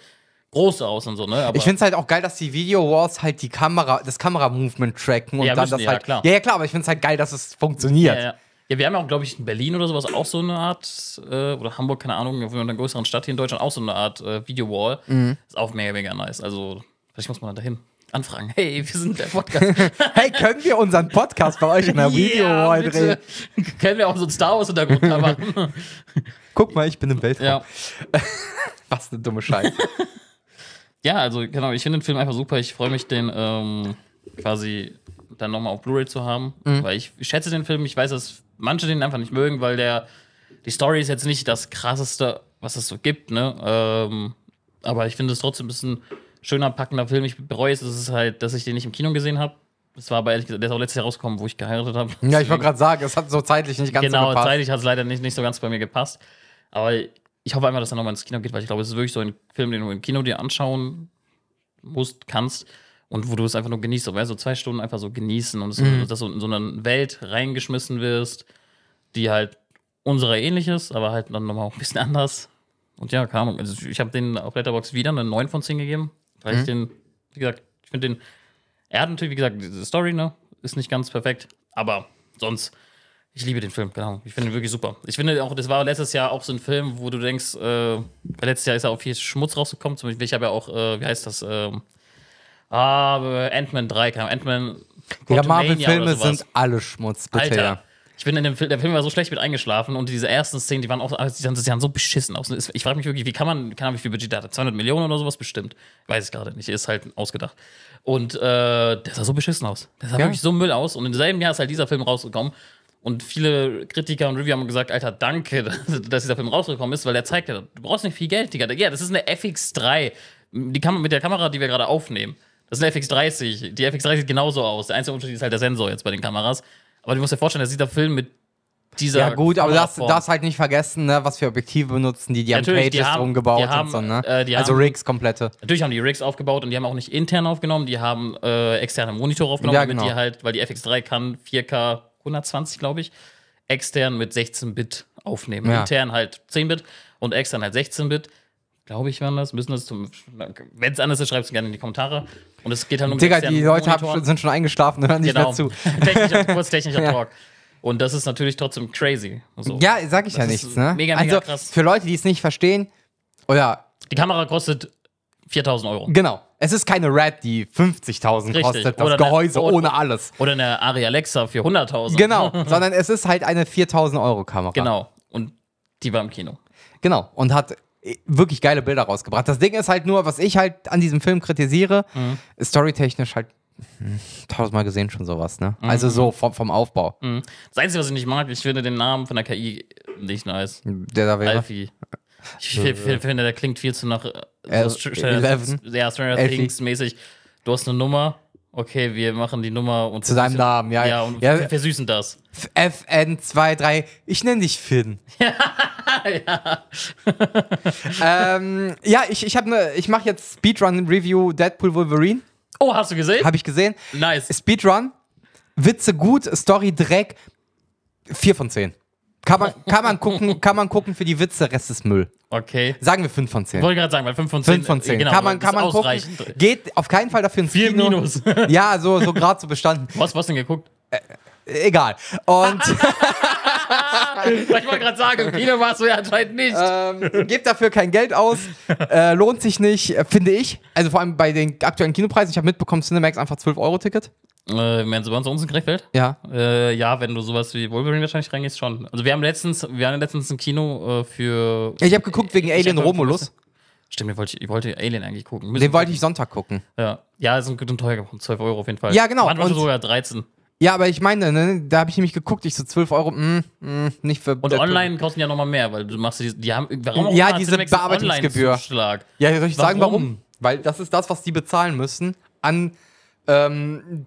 groß aus und so, ne? Aber ich find's halt auch geil, dass die Video Walls halt die Kamera, das Kamera-Movement tracken und ja, dann das die, halt. Ja klar. ja, ja, klar, aber ich find's halt geil, dass es funktioniert. Ja, ja, wir haben ja auch, glaube ich, in Berlin oder sowas auch so eine Art, äh, oder Hamburg, keine Ahnung, in einer größeren Stadt hier in Deutschland auch so eine Art äh, Video-Wall. Mhm. Ist auch mega, mega nice. Also, vielleicht muss man da hin anfragen. Hey, wir sind der Podcast. hey, können wir unseren Podcast bei euch in der Video-Wall drehen? können wir auch so einen Star Wars-Hintergrund machen? Guck mal, ich bin im Weltraum. Ja. Was eine dumme Scheiße. ja, also genau, ich finde den Film einfach super. Ich freue mich, den ähm, quasi dann nochmal auf Blu-ray zu haben, mhm. weil ich schätze den Film. Ich weiß, dass manche den einfach nicht mögen, weil der die Story ist jetzt nicht das krasseste, was es so gibt, ne? Ähm, aber ich finde es trotzdem ein bisschen schöner, packender Film. Ich bereue es, dass, es halt, dass ich den nicht im Kino gesehen habe. Das war aber ehrlich gesagt, der ist auch letztes Jahr rausgekommen, wo ich geheiratet habe. Ja, ich wollte gerade sagen, es hat so zeitlich nicht ganz genau, so gepasst. Genau, zeitlich hat es leider nicht, nicht so ganz bei mir gepasst. Aber ich hoffe einfach, dass er nochmal ins Kino geht, weil ich glaube, es ist wirklich so ein Film, den du im Kino dir anschauen musst, kannst und wo du es einfach nur genießt, so, weißt, so zwei Stunden einfach so genießen und das, mhm. dass du in so eine Welt reingeschmissen wirst, die halt unserer ähnlich ist, aber halt dann nochmal auch ein bisschen anders. Und ja, kam. Also ich habe den auf Letterbox wieder eine 9 von 10 gegeben, weil mhm. ich den, wie gesagt, ich finde den, er hat natürlich, wie gesagt, diese Story, ne, ist nicht ganz perfekt, aber sonst, ich liebe den Film, genau. Ich finde ihn wirklich super. Ich finde auch, das war letztes Jahr auch so ein Film, wo du denkst, äh, letztes Jahr ist ja auch viel Schmutz rausgekommen. Zum Beispiel, ich habe ja auch, äh, wie heißt das, äh, Ah, Ant-Man 3 kam. Ant-Man. Ja, Marvel-Filme sind alle Schmutz, bitte. Alter. Ja. Ich bin in dem Film, der Film war so schlecht mit eingeschlafen und diese ersten Szenen, die waren auch, also die sahen, die sahen so beschissen aus. Ich frage mich wirklich, wie kann man, keine Ahnung, wie viel Budget hat 200 Millionen oder sowas bestimmt. Weiß ich gerade nicht, ist halt ausgedacht. Und äh, der sah so beschissen aus. Der sah ja. wirklich so Müll aus. Und im selben Jahr ist halt dieser Film rausgekommen. Und viele Kritiker und Reviewer haben gesagt, Alter, danke, dass dieser Film rausgekommen ist, weil der zeigt ja, du brauchst nicht viel Geld, Digga. Ja, das ist eine FX3, die Kam mit der Kamera, die wir gerade aufnehmen. Das ist eine FX30. Die FX30 sieht genauso aus. Der einzige Unterschied ist halt der Sensor jetzt bei den Kameras. Aber du musst dir vorstellen, das sieht der Film mit dieser. Ja, gut, aber das, das halt nicht vergessen, ne, was für Objektive benutzen die. Die haben Pages die haben, rumgebaut haben, und so, ne? Äh, also haben, Rigs komplette. Natürlich haben die Rigs aufgebaut und die haben auch nicht intern aufgenommen, die haben äh, externe Monitore aufgenommen, ja, genau. damit die genau. halt, weil die FX3 kann 4K 120, glaube ich, extern mit 16-Bit aufnehmen. Ja. Intern halt 10-Bit und extern halt 16-Bit glaube ich, waren das. Müssen das zum. wenn es anders ist, schreibt es gerne in die Kommentare. Und es geht dann halt um Digga, die Leute schon, sind schon eingeschlafen und hören genau. nicht mehr zu. Technischer, kurz technischer ja. Talk. Und das ist natürlich trotzdem crazy. So. Ja, sag ich das ja nichts. Ne? Mega, mega also, krass. Für Leute, die es nicht verstehen, oder. Oh die Kamera kostet 4000 Euro. Genau. Es ist keine Red, die 50.000 kostet, das oder Gehäuse eine, oder, ohne alles. Oder eine Ari Alexa für 100.000. Genau, sondern es ist halt eine 4.000 Euro Kamera. Genau, und die war im Kino. Genau, und hat wirklich geile Bilder rausgebracht. Das Ding ist halt nur, was ich halt an diesem Film kritisiere, mhm. ist storytechnisch halt hm, tausendmal gesehen schon sowas, ne? Mhm. Also so vom, vom Aufbau. Mhm. Das Einzige, was ich nicht mag, ich finde den Namen von der KI nicht nice. Der da wäre. Alfie. Ich äh. finde, der klingt viel zu nach äh, äh so ja, Stranger Things mäßig. Du hast eine Nummer, okay, wir machen die Nummer und zu deinem Namen, ja. Ja, und ja. versüßen das. FN23, ich nenne dich Finn. ja. ähm, ja, ich, ich, ne, ich mache jetzt Speedrun-Review Deadpool Wolverine. Oh, hast du gesehen? Habe ich gesehen. Nice. Speedrun, Witze gut, Story Dreck. 4 von 10. Kann man, kann, man gucken, kann man gucken für die Witze, Rest ist Müll. Okay. Sagen wir 5 von 10. Wollte gerade sagen, weil 5 von 10. 5 von 10. Genau, kann man, kann man gucken. Geht auf keinen Fall dafür ins 4 Kino. Minus. ja, so, so gerade so bestanden. Was, was denn geguckt? Äh, äh egal. Und. Weil ich wollte gerade sagen, viele warst du ja anscheinend nicht. Ähm, gebt dafür kein Geld aus. Äh, lohnt sich nicht, äh, finde ich. Also vor allem bei den aktuellen Kinopreisen. Ich habe mitbekommen, Cinemax einfach 12-Euro-Ticket. Äh, meinst du bei uns, uns in Krefeld? Ja. Äh, ja, wenn du sowas wie Wolverine wahrscheinlich reingehst, schon. Also wir haben letztens, wir haben letztens ein Kino äh, für. Ich habe geguckt wegen Alien Romulus. Stimmt, ich wollte, ich wollte Alien eigentlich gucken. Müssen den wollte ich Sonntag gucken. Ja, ja ist ein, ein teuer geworden. 12 Euro auf jeden Fall. Ja, genau. Manchmal sogar 13. Ja, aber ich meine, ne, da habe ich nämlich geguckt, ich so 12 Euro, mh, hm, hm, mh, nicht für. Und online kosten ja nochmal mehr, weil du machst die, die haben, warum Ja, diese Bearbeitungsgebühr. Ja, soll ich warum? sagen, warum? Weil das ist das, was die bezahlen müssen an ähm,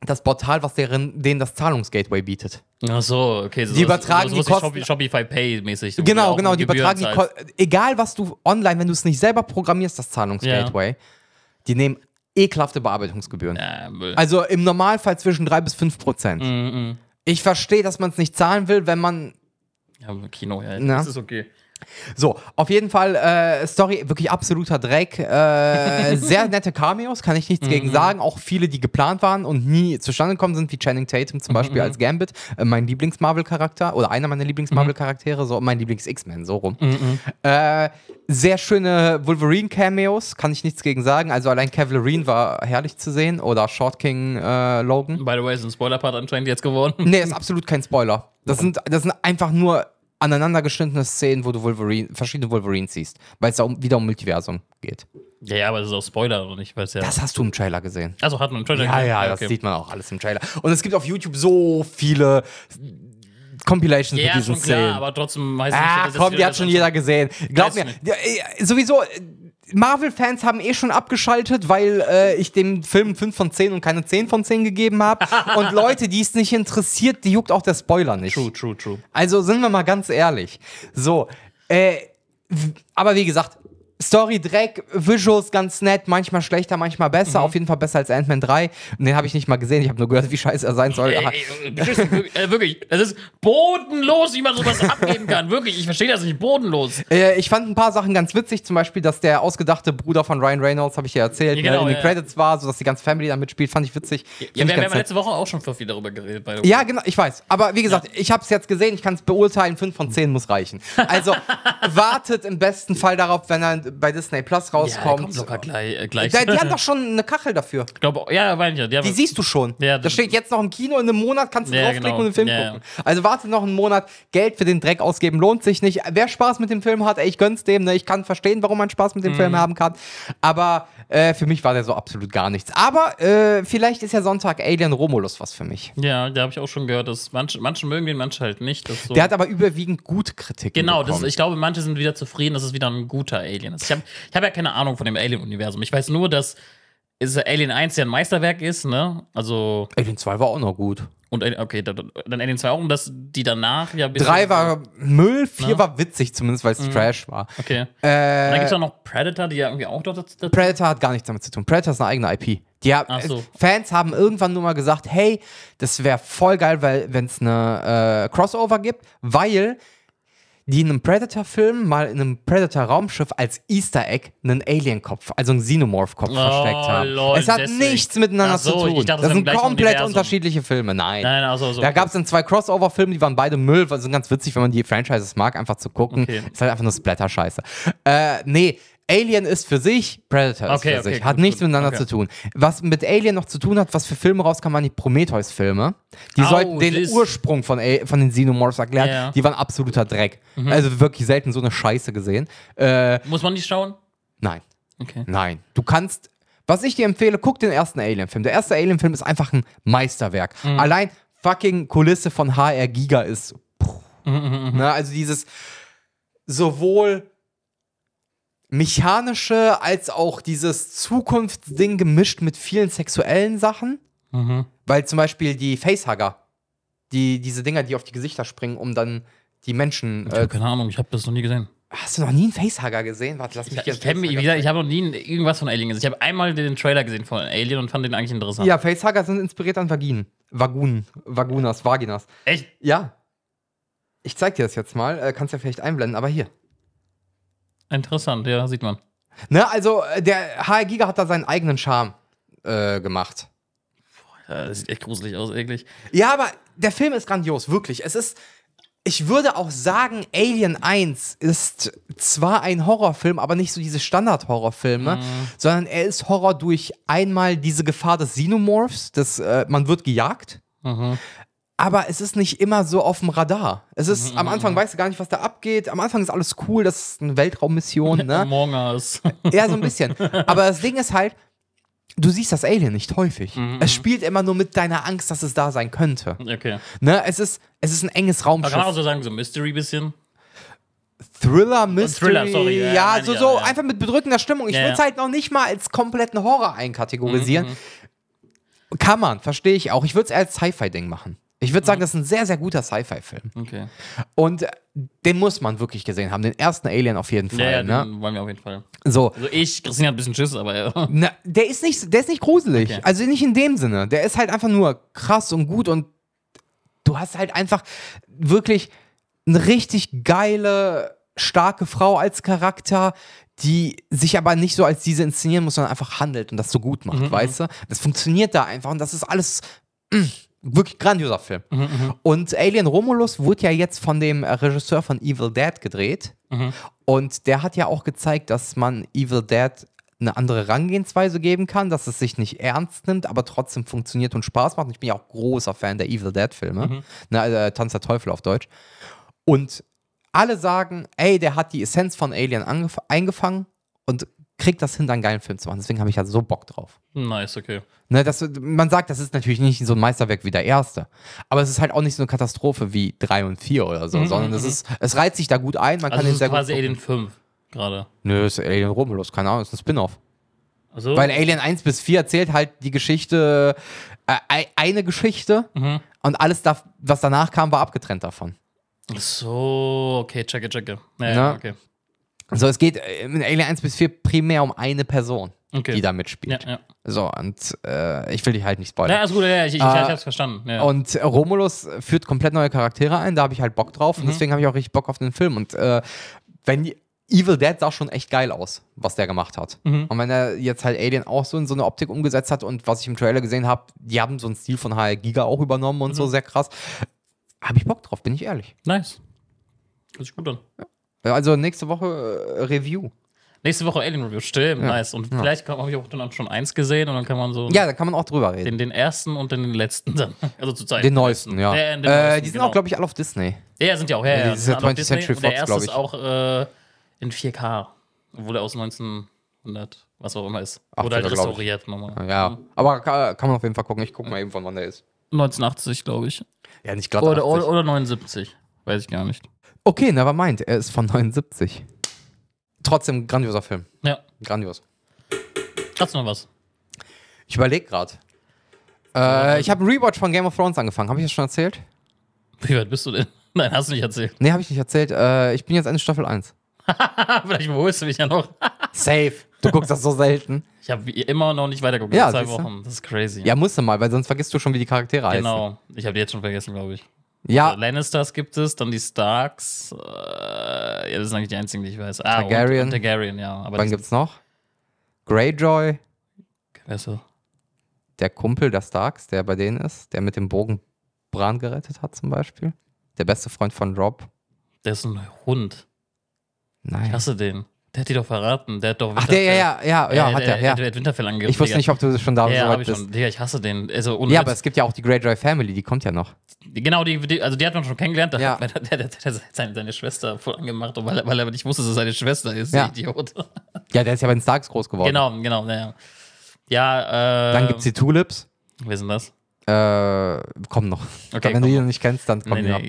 das Portal, was deren, denen das Zahlungsgateway bietet. Ach so, okay. So die übertragen so, so, die Kosten. Shopify Pay mäßig. Genau, genau. Die übertragen die Kosten. Egal, was du online, wenn du es nicht selber programmierst, das Zahlungsgateway, ja. die nehmen ekelhafte Bearbeitungsgebühren. Äh, also im Normalfall zwischen 3 bis 5 Prozent. Mm Ich verstehe, dass man es nicht zahlen will, wenn man. Ja, Kino, ja, das ist okay. So, auf jeden Fall, äh, Story wirklich absoluter Dreck. Äh, sehr nette Cameos, kann ich nichts mhm. gegen sagen. Auch viele, die geplant waren und nie zustande gekommen sind, wie Channing Tatum zum Beispiel mhm. als Gambit, äh, mein Lieblings-Marvel-Charakter oder einer meiner Lieblings-Marvel-Charaktere, so mein Lieblings-X-Men, so rum. Mhm. Äh, sehr schöne Wolverine-Cameos, kann ich nichts gegen sagen. Also allein Cavalier war herrlich zu sehen oder Short King äh, Logan. By the way, ist ein Spoiler-Part anscheinend jetzt geworden. Nee, ist absolut kein Spoiler. Das sind, das sind einfach nur aneinandergeschnittene Szenen, wo du Wolverine, verschiedene Wolverines siehst, weil es da um, wieder um Multiversum geht. Ja, ja, aber das ist auch Spoiler, oder nicht? Weil's ja das hast du im Trailer gesehen. Also hat man im Trailer ja, gesehen. Ja, ja, okay. das sieht man auch alles im Trailer. Und es gibt auf YouTube so viele Compilations ja, mit diesen schon klar, Szenen. aber trotzdem weiß ich ah, Komm, die hat schon jeder gesehen. Glaub mir, ja, sowieso Marvel-Fans haben eh schon abgeschaltet, weil äh, ich dem Film 5 von 10 und keine 10 von 10 gegeben habe. und Leute, die es nicht interessiert, die juckt auch der Spoiler nicht. True, true, true. Also sind wir mal ganz ehrlich. So, äh, aber wie gesagt, Story Dreck, Visuals ganz nett, manchmal schlechter, manchmal besser, mhm. auf jeden Fall besser als Ant-Man 3. Und den habe ich nicht mal gesehen, ich habe nur gehört, wie scheiße er sein soll. Ey, ey, äh, wirklich, äh, wirklich, es ist bodenlos, wie man sowas abgeben kann. Wirklich, ich verstehe das nicht, bodenlos. Äh, ich fand ein paar Sachen ganz witzig, zum Beispiel, dass der ausgedachte Bruder von Ryan Reynolds, habe ich ja erzählt, ja, genau, in den ja, Credits war, sodass die ganze Family da mitspielt, fand ich witzig. Ja, ja wir, wir haben letzte Woche auch schon für viel darüber geredet. ja, genau, ich weiß. Aber wie gesagt, ich habe es jetzt gesehen, ich kann es beurteilen, 5 von 10 muss reichen. Also wartet im besten Fall darauf, wenn er bei Disney Plus rauskommt. Ja, kommt locker gleich, äh, gleich. Die, die haben doch schon eine Kachel dafür. Ich glaube, ja, meine ich Die, die siehst du schon. Ja, das steht jetzt noch im Kino, in einem Monat kannst du ja, draufklicken genau. und den Film ja, gucken. Also warte noch einen Monat, Geld für den Dreck ausgeben lohnt sich nicht. Wer Spaß mit dem Film hat, ey, ich gönn's dem, ne? ich kann verstehen, warum man Spaß mit dem mhm. Film haben kann, aber äh, für mich war der so absolut gar nichts. Aber äh, vielleicht ist ja Sonntag Alien Romulus was für mich. Ja, da habe ich auch schon gehört, dass manche, manche mögen den, manche halt nicht. So der hat aber überwiegend gute Kritik. Genau, das, ich glaube, manche sind wieder zufrieden, dass es wieder ein guter Alien Alien ist. Ich habe ich hab ja keine Ahnung von dem Alien-Universum. Ich weiß nur, dass ist Alien 1 ja ein Meisterwerk ist, ne? Also. Alien 2 war auch noch gut. Und okay, dann Alien 2 auch, und dass die danach ja bisschen. 3 war Müll, 4 ne? war witzig, zumindest weil es mhm. Trash war. Okay. Äh, und dann gibt es ja noch Predator, die ja irgendwie auch dort dazu. Predator hat gar nichts damit zu tun. Predator ist eine eigene IP. Die haben, so. Fans haben irgendwann nur mal gesagt, hey, das wäre voll geil, wenn es eine äh, Crossover gibt, weil die in einem Predator-Film mal in einem Predator-Raumschiff als Easter Egg einen Alien-Kopf, also einen Xenomorph-Kopf oh, versteckt haben. Lol, es hat deswegen. nichts miteinander so, zu tun. Dachte, das, das sind komplett Universum. unterschiedliche Filme. Nein. Nein also, so, da gab es dann zwei Crossover-Filme, die waren beide Müll, weil also sind ganz witzig, wenn man die Franchises mag, einfach zu gucken. Okay. Ist halt einfach nur Splatter-Scheiße. Äh, nee, Alien ist für sich, Predator ist für okay, sich. Hat nichts gut. miteinander okay. zu tun. Was mit Alien noch zu tun hat, was für Filme rauskam, waren die Prometheus-Filme. Die oh, sollten den Ursprung von, A von den Xenomorphs erklären. Yeah. Die waren absoluter Dreck. Mhm. Also wirklich selten so eine Scheiße gesehen. Äh, Muss man die schauen? Nein. Okay. Nein. Du kannst. Was ich dir empfehle, guck den ersten Alien-Film. Der erste Alien-Film ist einfach ein Meisterwerk. Mhm. Allein fucking Kulisse von HR Giga ist. mhm, ne? Also dieses sowohl mechanische als auch dieses Zukunftsding gemischt mit vielen sexuellen Sachen. Mhm. Weil zum Beispiel die Facehugger, die, diese Dinger, die auf die Gesichter springen, um dann die Menschen. Ich äh, keine Ahnung, ich habe das noch nie gesehen. Hast du noch nie einen Facehugger gesehen? Warte, lass mich ich, Ich, kenn mich, wieder, ich habe noch nie irgendwas von Alien gesehen. Ich habe einmal den Trailer gesehen von Alien und fand den eigentlich interessant. Ja, Facehugger sind inspiriert an Vaginen. Vagunen. Vagunas, Vaginas. Echt? Ja. Ich zeig dir das jetzt mal. Äh, kannst ja vielleicht einblenden, aber hier. Interessant, ja, sieht man. Ne, also äh, der HR Giga hat da seinen eigenen Charme äh, gemacht. Boah, das sieht echt gruselig aus, eigentlich. Ja, aber der Film ist grandios, wirklich. Es ist, ich würde auch sagen, Alien 1 ist zwar ein Horrorfilm, aber nicht so diese Standard-Horrorfilme, mhm. sondern er ist Horror durch einmal diese Gefahr des Xenomorphs, dass äh, man wird gejagt. Mhm aber es ist nicht immer so auf dem Radar. Es ist, mhm, am Anfang mhm. weißt du gar nicht, was da abgeht. Am Anfang ist alles cool, das ist eine Weltraummission, ne? Among Us. Ja, so ein bisschen. Aber das Ding ist halt, du siehst das Alien nicht häufig. Mhm. Es mhm. spielt immer nur mit deiner Angst, dass es da sein könnte. Okay. Ne? Es ist, es ist ein enges Raumschiff. Kann Man auch so sagen, so Mystery bisschen. Thriller, Mystery. Thriller, sorry. Ja, ja so, so ja, ja. einfach mit bedrückender Stimmung. Ich ja, würde es halt noch nicht mal als kompletten Horror einkategorisieren. Mhm. Kann man, verstehe ich auch. Ich würde es als Sci-Fi-Ding machen. Ich würde sagen, das ist ein sehr, sehr guter Sci-Fi-Film. Okay. Und äh, den muss man wirklich gesehen haben. Den ersten Alien auf jeden Fall. Ja, ja ne? den wollen wir auf jeden Fall. So. Also ich, Christine ein bisschen Schiss, aber Na, der ist nicht, der ist nicht gruselig. Okay. Also nicht in dem Sinne. Der ist halt einfach nur krass und gut und du hast halt einfach wirklich eine richtig geile, starke Frau als Charakter, die sich aber nicht so als diese inszenieren muss, sondern einfach handelt und das so gut macht, mhm. mhm. weißt du? Das funktioniert da einfach und das ist alles. Mh mm. Wirklich grandioser Film. Mhm, mhm, und Alien Romulus wurde ja jetzt von dem äh, Regisseur von Evil Dead gedreht. Mhm. Und der hat ja auch gezeigt, dass man Evil Dead eine andere Rangehensweise geben kann, dass es sich nicht ernst nimmt, aber trotzdem funktioniert und Spaß macht. Und ich bin ja auch großer Fan der Evil Dead-Filme. Mhm. Ne, Tanz der Teufel auf Deutsch. Und alle sagen, ey, der hat die Essenz von Alien eingefangen und kriegt das hin, einen geilen Film zu machen. Deswegen habe ich ja so Bock drauf. Nice, okay. Ne, das, man sagt, das ist natürlich nicht so ein Meisterwerk wie der erste. Aber es ist halt auch nicht so eine Katastrophe wie 3 und 4 oder so, mhm, sondern es, mhm. ist, es reizt sich da gut ein. Man also kann es ist sehr quasi gut Alien 5 gerade. Nö, ist Alien Romulus, keine Ahnung, ist ein Spin-off. Also? Weil Alien 1 bis 4 erzählt halt die Geschichte, äh, eine Geschichte mhm. und alles, was danach kam, war abgetrennt davon. So, okay, checke, checke. Naja, ne? okay. So, es geht äh, in Alien 1 bis 4 primär um eine Person, okay. die da mitspielt. Ja, ja. So, und äh, ich will dich halt nicht spoilern. Ja, ist gut, ja, ich, ich, äh, ich hab's verstanden. Ja. Und Romulus führt komplett neue Charaktere ein, da habe ich halt Bock drauf mhm. und deswegen habe ich auch richtig Bock auf den Film. Und äh, wenn Evil Dead sah schon echt geil aus, was der gemacht hat. Mhm. Und wenn er jetzt halt Alien auch so in so eine Optik umgesetzt hat und was ich im Trailer gesehen habe, die haben so einen Stil von HR Giga auch übernommen und mhm. so sehr krass. Habe ich Bock drauf, bin ich ehrlich. Nice. Hört sich gut dann. Ja. Also nächste Woche äh, Review. Nächste Woche Alien Review, stimmt, ja. nice. Und ja. vielleicht habe ich auch dann schon eins gesehen und dann kann man so. Ja, da kann man auch drüber reden. Den, den ersten und den letzten dann. Also zu zeigen. Den neuesten, ja. Der, den äh, neuesten, die sind genau. auch, glaube ich, alle auf Disney. Ja, sind ja auch, ja, ja. Die sind ja 20th Century Fox, glaube ich. Der erste ist auch äh, in 4K, obwohl er aus 1900, was auch immer ist. Ach, Oder halt restauriert nochmal. Ja, aber kann, man auf jeden Fall gucken. Ich gucke mal eben, von wann der ist. 1980, glaube ich. Ja, nicht glatt. oder, oder 79, weiß ich gar nicht. Okay, never mind. Er ist von 79. Trotzdem grandioser Film. Ja. Grandios. Hast du noch was? Ich überlege gerade. Äh, ich habe einen Rewatch von Game of Thrones angefangen. Habe ich das schon erzählt? Wie weit bist du denn? Nein, hast du nicht erzählt. Nee, habe ich nicht erzählt. Äh, ich bin jetzt in Staffel 1. Vielleicht überholst du mich ja noch. Safe. Du guckst das so selten. Ich habe immer noch nicht weitergeguckt. Ja, zwei Wochen. Das ist crazy. Ja, musst du mal, weil sonst vergisst du schon, wie die Charaktere genau. heißen. Genau. Ich habe die jetzt schon vergessen, glaube ich. Ja. Also Lannisters gibt es, dann die Starks. Äh, ja, das sind eigentlich die einzigen, die ich weiß. Ah, Targaryen. Und, und Targaryen, ja. Aber gibt es noch? Greyjoy. Wer ist Der Kumpel der Starks, der bei denen ist, der mit dem Bogen Bran gerettet hat, zum Beispiel. Der beste Freund von Rob. Der ist ein Hund. Nein. Ich hasse den. Der hat die doch verraten. Der hat doch Winterfell. Ach, der, ja, ja, ja, ja, hat er. Ja. Der hat Winterfell angegriffen. Ich wusste nicht, ob du das schon da ja, so hab ich schon. Digga, ich hasse den. Also, ja, aber es gibt ja auch die Greyjoy Family, die kommt ja noch. Genau, die, die, also die hat man schon kennengelernt. Da ja. hat, der, der, der, seine, seine Schwester voll angemacht, weil, weil er nicht wusste, dass es seine Schwester ist, ja. Idiot. Ja, der ist ja bei den Starks groß geworden. Genau, genau, ja. ja äh, Dann gibt's die Tulips. Wer sind das? Äh, komm noch. Okay, Wenn komm. du die noch nicht kennst, dann komm nee, nee. noch.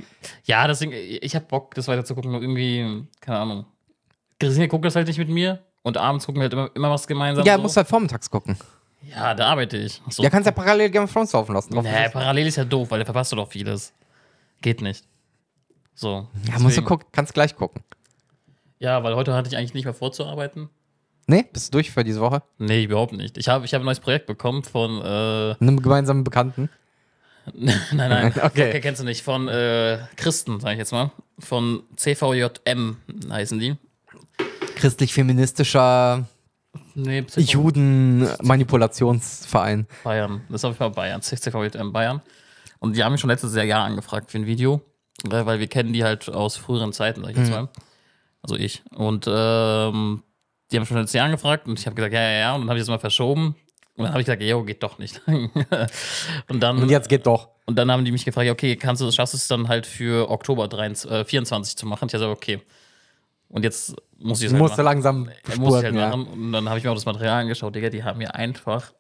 Ja, deswegen, ich hab Bock, das weiter zu gucken, irgendwie, keine Ahnung. Christina guckt das halt nicht mit mir und abends gucken wir halt immer, immer was gemeinsam. Ja, so. musst halt vormittags gucken. Ja, da arbeite ich. So. Ja, kannst ja parallel Game of Thrones laufen lassen. nee, parallel ist ja doof, weil da verpasst du doch vieles. Geht nicht. So. Ja, deswegen. musst du gucken, kannst gleich gucken. Ja, weil heute hatte ich eigentlich nicht mehr vorzuarbeiten. Nee, bist du durch für diese Woche? Nee, überhaupt nicht. Ich habe ich hab ein neues Projekt bekommen von. Äh, Einem gemeinsamen Bekannten? nein, nein. okay. okay. Kennst du nicht. Von äh, Christen, sag ich jetzt mal. Von CVJM heißen die christlich-feministischer nee, Juden-Manipulationsverein. Bayern. Das ist auf jeden Fall Bayern. CCV Bayern. Und die haben mich schon letztes Jahr angefragt für ein Video, weil wir kennen die halt aus früheren Zeiten, sag ich jetzt mhm. mal. Also ich. Und ähm, die haben schon letztes Jahr angefragt und ich habe gesagt, ja, ja, ja. Und dann habe ich das mal verschoben. Und dann habe ich gesagt, jo, geht doch nicht. und dann. Und jetzt geht doch. Und dann haben die mich gefragt, okay, kannst du das, schaffst du es dann halt für Oktober 23, äh, 24 zu machen? Ich habe gesagt, okay. Und jetzt muss ich es halt Musste langsam spurten, muss ich halt ja. Und dann habe ich mir auch das Material angeschaut, Digga, die haben mir einfach,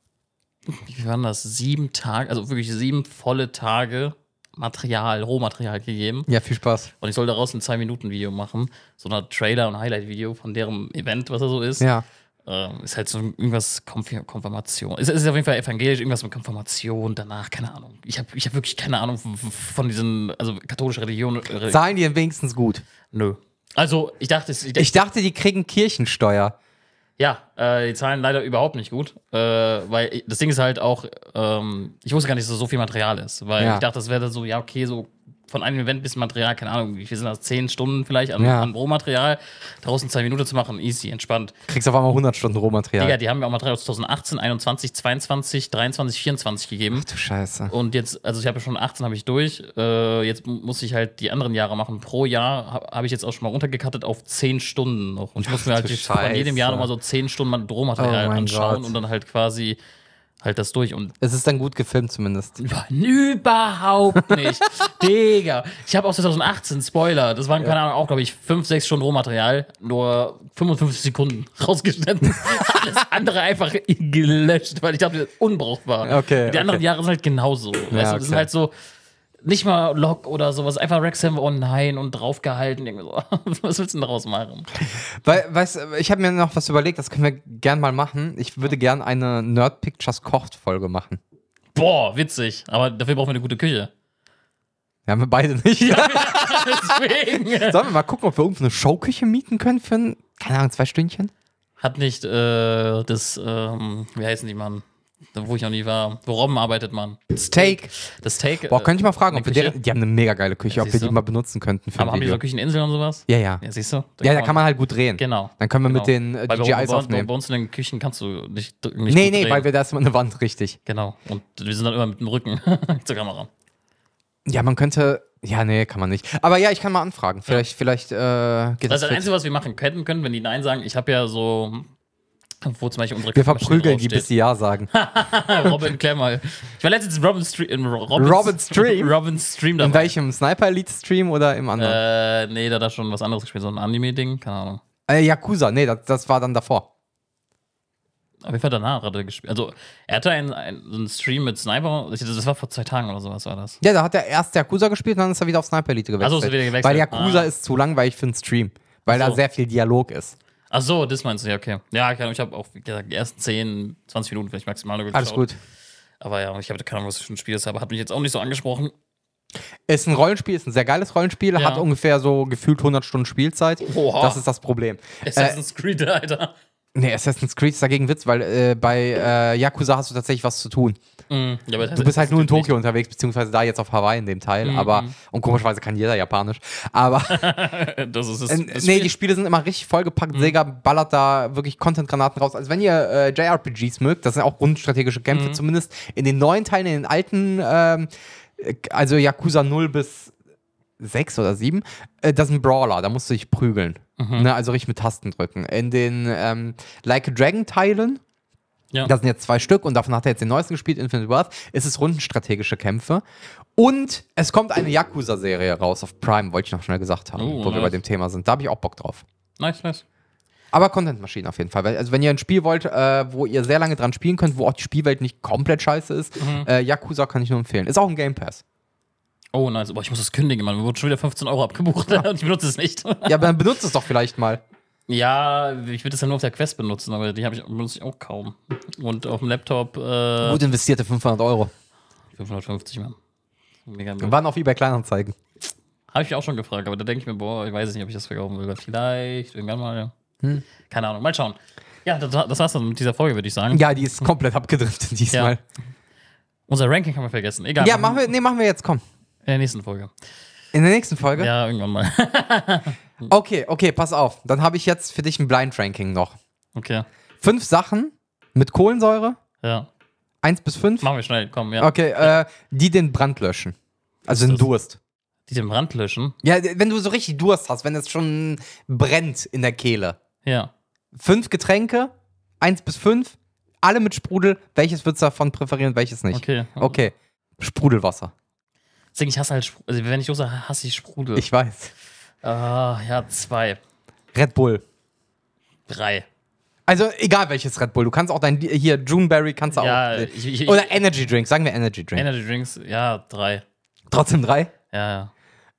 wie waren das, sieben Tage, also wirklich sieben volle Tage Material, Rohmaterial gegeben. Ja, viel Spaß. Und ich soll daraus ein Zwei-Minuten-Video machen. So ein Trailer- und Highlight-Video von deren Event, was er so ist. Ja. Ähm, ist halt so irgendwas Konfirmation. Es ist, ist auf jeden Fall evangelisch, irgendwas mit Konfirmation, danach, keine Ahnung. Ich habe ich hab wirklich keine Ahnung von, von diesen, also katholische Religion. Seien die wenigstens gut? Nö. Also, ich dachte, ich dachte, ich dachte die kriegen Kirchensteuer. Ja, äh, die zahlen leider überhaupt nicht gut, äh, weil das Ding ist halt auch, ähm, ich wusste gar nicht, dass so viel Material ist, weil ja. ich dachte, das wäre so, ja, okay, so von einem Event bis Material, keine Ahnung, wie viel sind das? Zehn Stunden vielleicht an, ja. an Rohmaterial. Daraus zwei Minuten zu machen, easy, entspannt. Kriegst auf einmal 100 Stunden Rohmaterial. Digga, die haben mir auch Material 2018, 21, 22, 23, 24 gegeben. Ach du Scheiße. Und jetzt, also ich habe ja schon 18 habe ich durch. Äh, jetzt muss ich halt die anderen Jahre machen. Pro Jahr habe hab ich jetzt auch schon mal runtergekattet auf 10 Stunden noch. Und ich muss mir halt von jedem Jahr nochmal so 10 Stunden Rohmaterial oh anschauen Gott. und dann halt quasi halt das durch. Und es ist dann gut gefilmt zumindest. überhaupt nicht. Digga. Ich habe auch 2018, Spoiler, das waren, ja. keine Ahnung, auch, glaube ich, 5, 6 Stunden Rohmaterial, nur 55 Sekunden rausgeschnitten. Alles andere einfach gelöscht, weil ich dachte, unbrauchbar. Okay. Die anderen okay. Jahre sind halt genauso. Ja, weißt du? Das okay. ist halt so nicht mal Lock oder sowas, einfach Rexham, oh nein, und draufgehalten. Irgendwie so. was willst du denn daraus machen? Weil, weißt ich habe mir noch was überlegt, das können wir gern mal machen. Ich würde gern eine Nerd Pictures Kocht-Folge machen. Boah, witzig. Aber dafür brauchen wir eine gute Küche. Ja, haben wir beide nicht. Ja, deswegen. Sollen wir mal gucken, ob wir irgendwo eine Showküche mieten können für, ein, keine Ahnung, zwei Stündchen? Hat nicht äh, das, ähm, wie heißen die Mann? wo ich noch nie war. Worum arbeitet man? Steak. Das Steak. Boah, könnte ich mal äh, fragen, ob wir deren, die haben eine mega geile Küche, ja, ob wir die mal benutzen könnten. Für Aber haben die so Kücheninseln und sowas? Ja, ja. Ja, siehst du? Da ja, da kann man halt gut drehen. Genau. Dann können wir genau. mit den äh, DJIs aufnehmen. Bei uns in den Küchen kannst du nicht, nicht Nee, nee, drehen. weil wir da ist immer eine Wand, richtig. Genau. Und wir sind dann immer mit dem Rücken zur Kamera. Ja, man könnte. Ja, nee, kann man nicht. Aber ja, ich kann mal anfragen. Vielleicht, ja. vielleicht äh, geht das. Also das, das Einzige, was wir machen könnten, können, wenn die Nein sagen, ich habe ja so wo zum Beispiel unsere Wir verprügeln die, bis sie Ja sagen. Robin Klemmer. Ich war letztens Robin äh, Stream. In Robin, Robin Stream? Robin Stream dabei. In welchem? Sniper Elite Stream oder im anderen? Äh, nee, da hat er schon was anderes gespielt. So ein Anime-Ding, keine Ahnung. Äh, Yakuza, nee, das, das war dann davor. Auf jeden Fall danach hat er gespielt. Also, er hatte einen, einen, einen Stream mit Sniper. Das war vor zwei Tagen oder sowas war das. Ja, da hat er erst Yakuza gespielt und dann ist er wieder auf Sniper Elite gewechselt. Also ist er wieder gewechselt. Weil Yakuza ah. ist zu langweilig für einen Stream. Weil so. da sehr viel Dialog ist. Ach so, das meinst du, ja, okay. Ja, ich habe auch, wie gesagt, die ersten 10, 20 Minuten vielleicht maximal nur geschaut. Alles gut. Aber ja, ich habe keine Ahnung, was das für ein Spiel ist, aber hat mich jetzt auch nicht so angesprochen. Ist ein Rollenspiel, ist ein sehr geiles Rollenspiel, ja. hat ungefähr so gefühlt 100 Stunden Spielzeit. Oha. Das ist das Problem. Assassin's äh, Creed, Alter. Nee, Assassin's Creed ist dagegen Witz, weil äh, bei äh, Yakuza hast du tatsächlich was zu tun. Mm, ja, du bist halt nur in Tokio unterwegs, beziehungsweise da jetzt auf Hawaii in dem Teil, mm, aber, mm. und komischerweise kann jeder Japanisch, aber. das ist es. Äh, nee, die Spiele sind immer richtig vollgepackt. Mhm. Sega ballert da wirklich Content-Granaten raus. Also, wenn ihr äh, JRPGs mögt, das sind auch grundstrategische Kämpfe, mhm. zumindest in den neuen Teilen, in den alten, ähm, also Yakuza 0 bis sechs oder sieben, äh, das ist ein Brawler, da musst du dich prügeln. Mhm. Ne, also richtig mit Tasten drücken. In den ähm, Like a Dragon-Teilen, ja. das sind jetzt zwei Stück und davon hat er jetzt den neuesten gespielt, Infinite Wealth, ist es rundenstrategische Kämpfe. Und es kommt eine Yakuza-Serie raus auf Prime, wollte ich noch schnell gesagt haben, oh, wo nice. wir bei dem Thema sind. Da habe ich auch Bock drauf. Nice, nice. Aber Content Contentmaschinen auf jeden Fall. Also wenn ihr ein Spiel wollt, äh, wo ihr sehr lange dran spielen könnt, wo auch die Spielwelt nicht komplett scheiße ist, mhm. äh, Yakuza kann ich nur empfehlen. Ist auch ein Game Pass. Oh nein, boah, ich muss das kündigen, Mann. Mir wurden schon wieder 15 Euro abgebucht ja. und ich benutze es nicht. Ja, aber dann benutze es doch vielleicht mal. Ja, ich würde es ja nur auf der Quest benutzen, aber die ich, benutze ich auch kaum. Und auf dem Laptop. Äh, Gut investierte 500 Euro. 550, Mann. Mega Wir waren auf eBay Kleinanzeigen. Habe ich mich auch schon gefragt, aber da denke ich mir, boah, ich weiß nicht, ob ich das verkaufen will. Vielleicht, irgendwann mal. Ja. Hm. Keine Ahnung, mal schauen. Ja, das, das war's dann mit dieser Folge, würde ich sagen. Ja, die ist komplett abgedriftet diesmal. Ja. Unser Ranking haben wir vergessen. Egal. Ja, machen wir, nee, machen wir jetzt, komm. In der nächsten Folge. In der nächsten Folge? Ja, irgendwann mal. okay, okay, pass auf. Dann habe ich jetzt für dich ein Blind Ranking noch. Okay. Fünf Sachen mit Kohlensäure. Ja. Eins bis fünf. Machen wir schnell, komm, ja. Okay, äh, die den Brand löschen. Also den Durst. Die den Brand löschen? Ja, wenn du so richtig Durst hast, wenn es schon brennt in der Kehle. Ja. Fünf Getränke, eins bis fünf, alle mit Sprudel. Welches würdest du davon präferieren, welches nicht? Okay. Okay. Sprudelwasser. Deswegen, ich hasse halt, also wenn ich Soße hasse ich Sprudel. Ich weiß. Ah, ja, zwei. Red Bull. Drei. Also egal welches Red Bull, du kannst auch dein hier Juneberry kannst du ja, auch ich, ich, oder Energy Drinks, sagen wir Energy Drinks. Energy Drinks, ja drei. Trotzdem drei? Ja.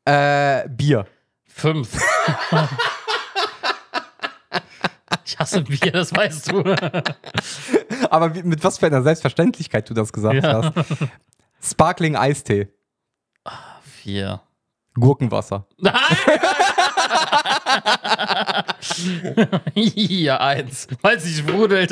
ja. Äh, Bier. Fünf. ich hasse Bier, das weißt du. Aber mit was für einer Selbstverständlichkeit du das gesagt ja. hast. Sparkling Eistee. Vier. Gurkenwasser. Hier, eins. Weil sie sprudelt.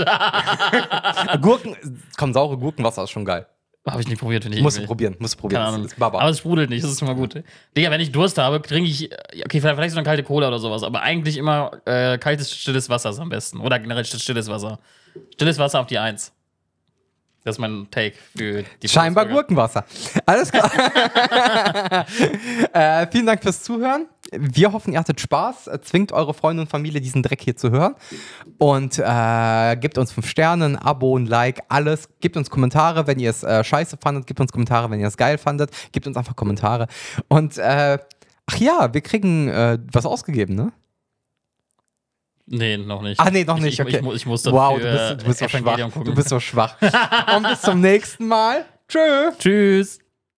Gurken, komm, saure Gurkenwasser ist schon geil. Habe ich nicht probiert, finde ich. Musst du probieren, muss du probieren. Keine Ahnung. aber es sprudelt nicht, das ist schon mal gut. Digga, wenn ich Durst habe, trinke ich, äh, okay, vielleicht so eine kalte Cola oder sowas, aber eigentlich immer äh, kaltes, stilles Wasser ist am besten. Oder generell stilles Wasser. Stilles Wasser auf die Eins. Das ist mein Take für die Scheinbar Gurkenwasser. Alles klar. äh, vielen Dank fürs Zuhören. Wir hoffen, ihr hattet Spaß. Zwingt eure Freunde und Familie, diesen Dreck hier zu hören. Und äh, gebt uns fünf Sterne, ein Abo, ein Like, alles. Gebt uns Kommentare, wenn ihr es äh, scheiße fandet. Gebt uns Kommentare, wenn ihr es geil fandet. Gebt uns einfach Kommentare. Und äh, ach ja, wir kriegen äh, was ausgegeben, ne? Nee, noch nicht. Ah, nee, noch nicht. okay. ich, ich, ich muss dafür wow, du bist, du bist so äh, schwach. Du bist so schwach. Und bis zum nächsten Mal. Tschö. Tschüss.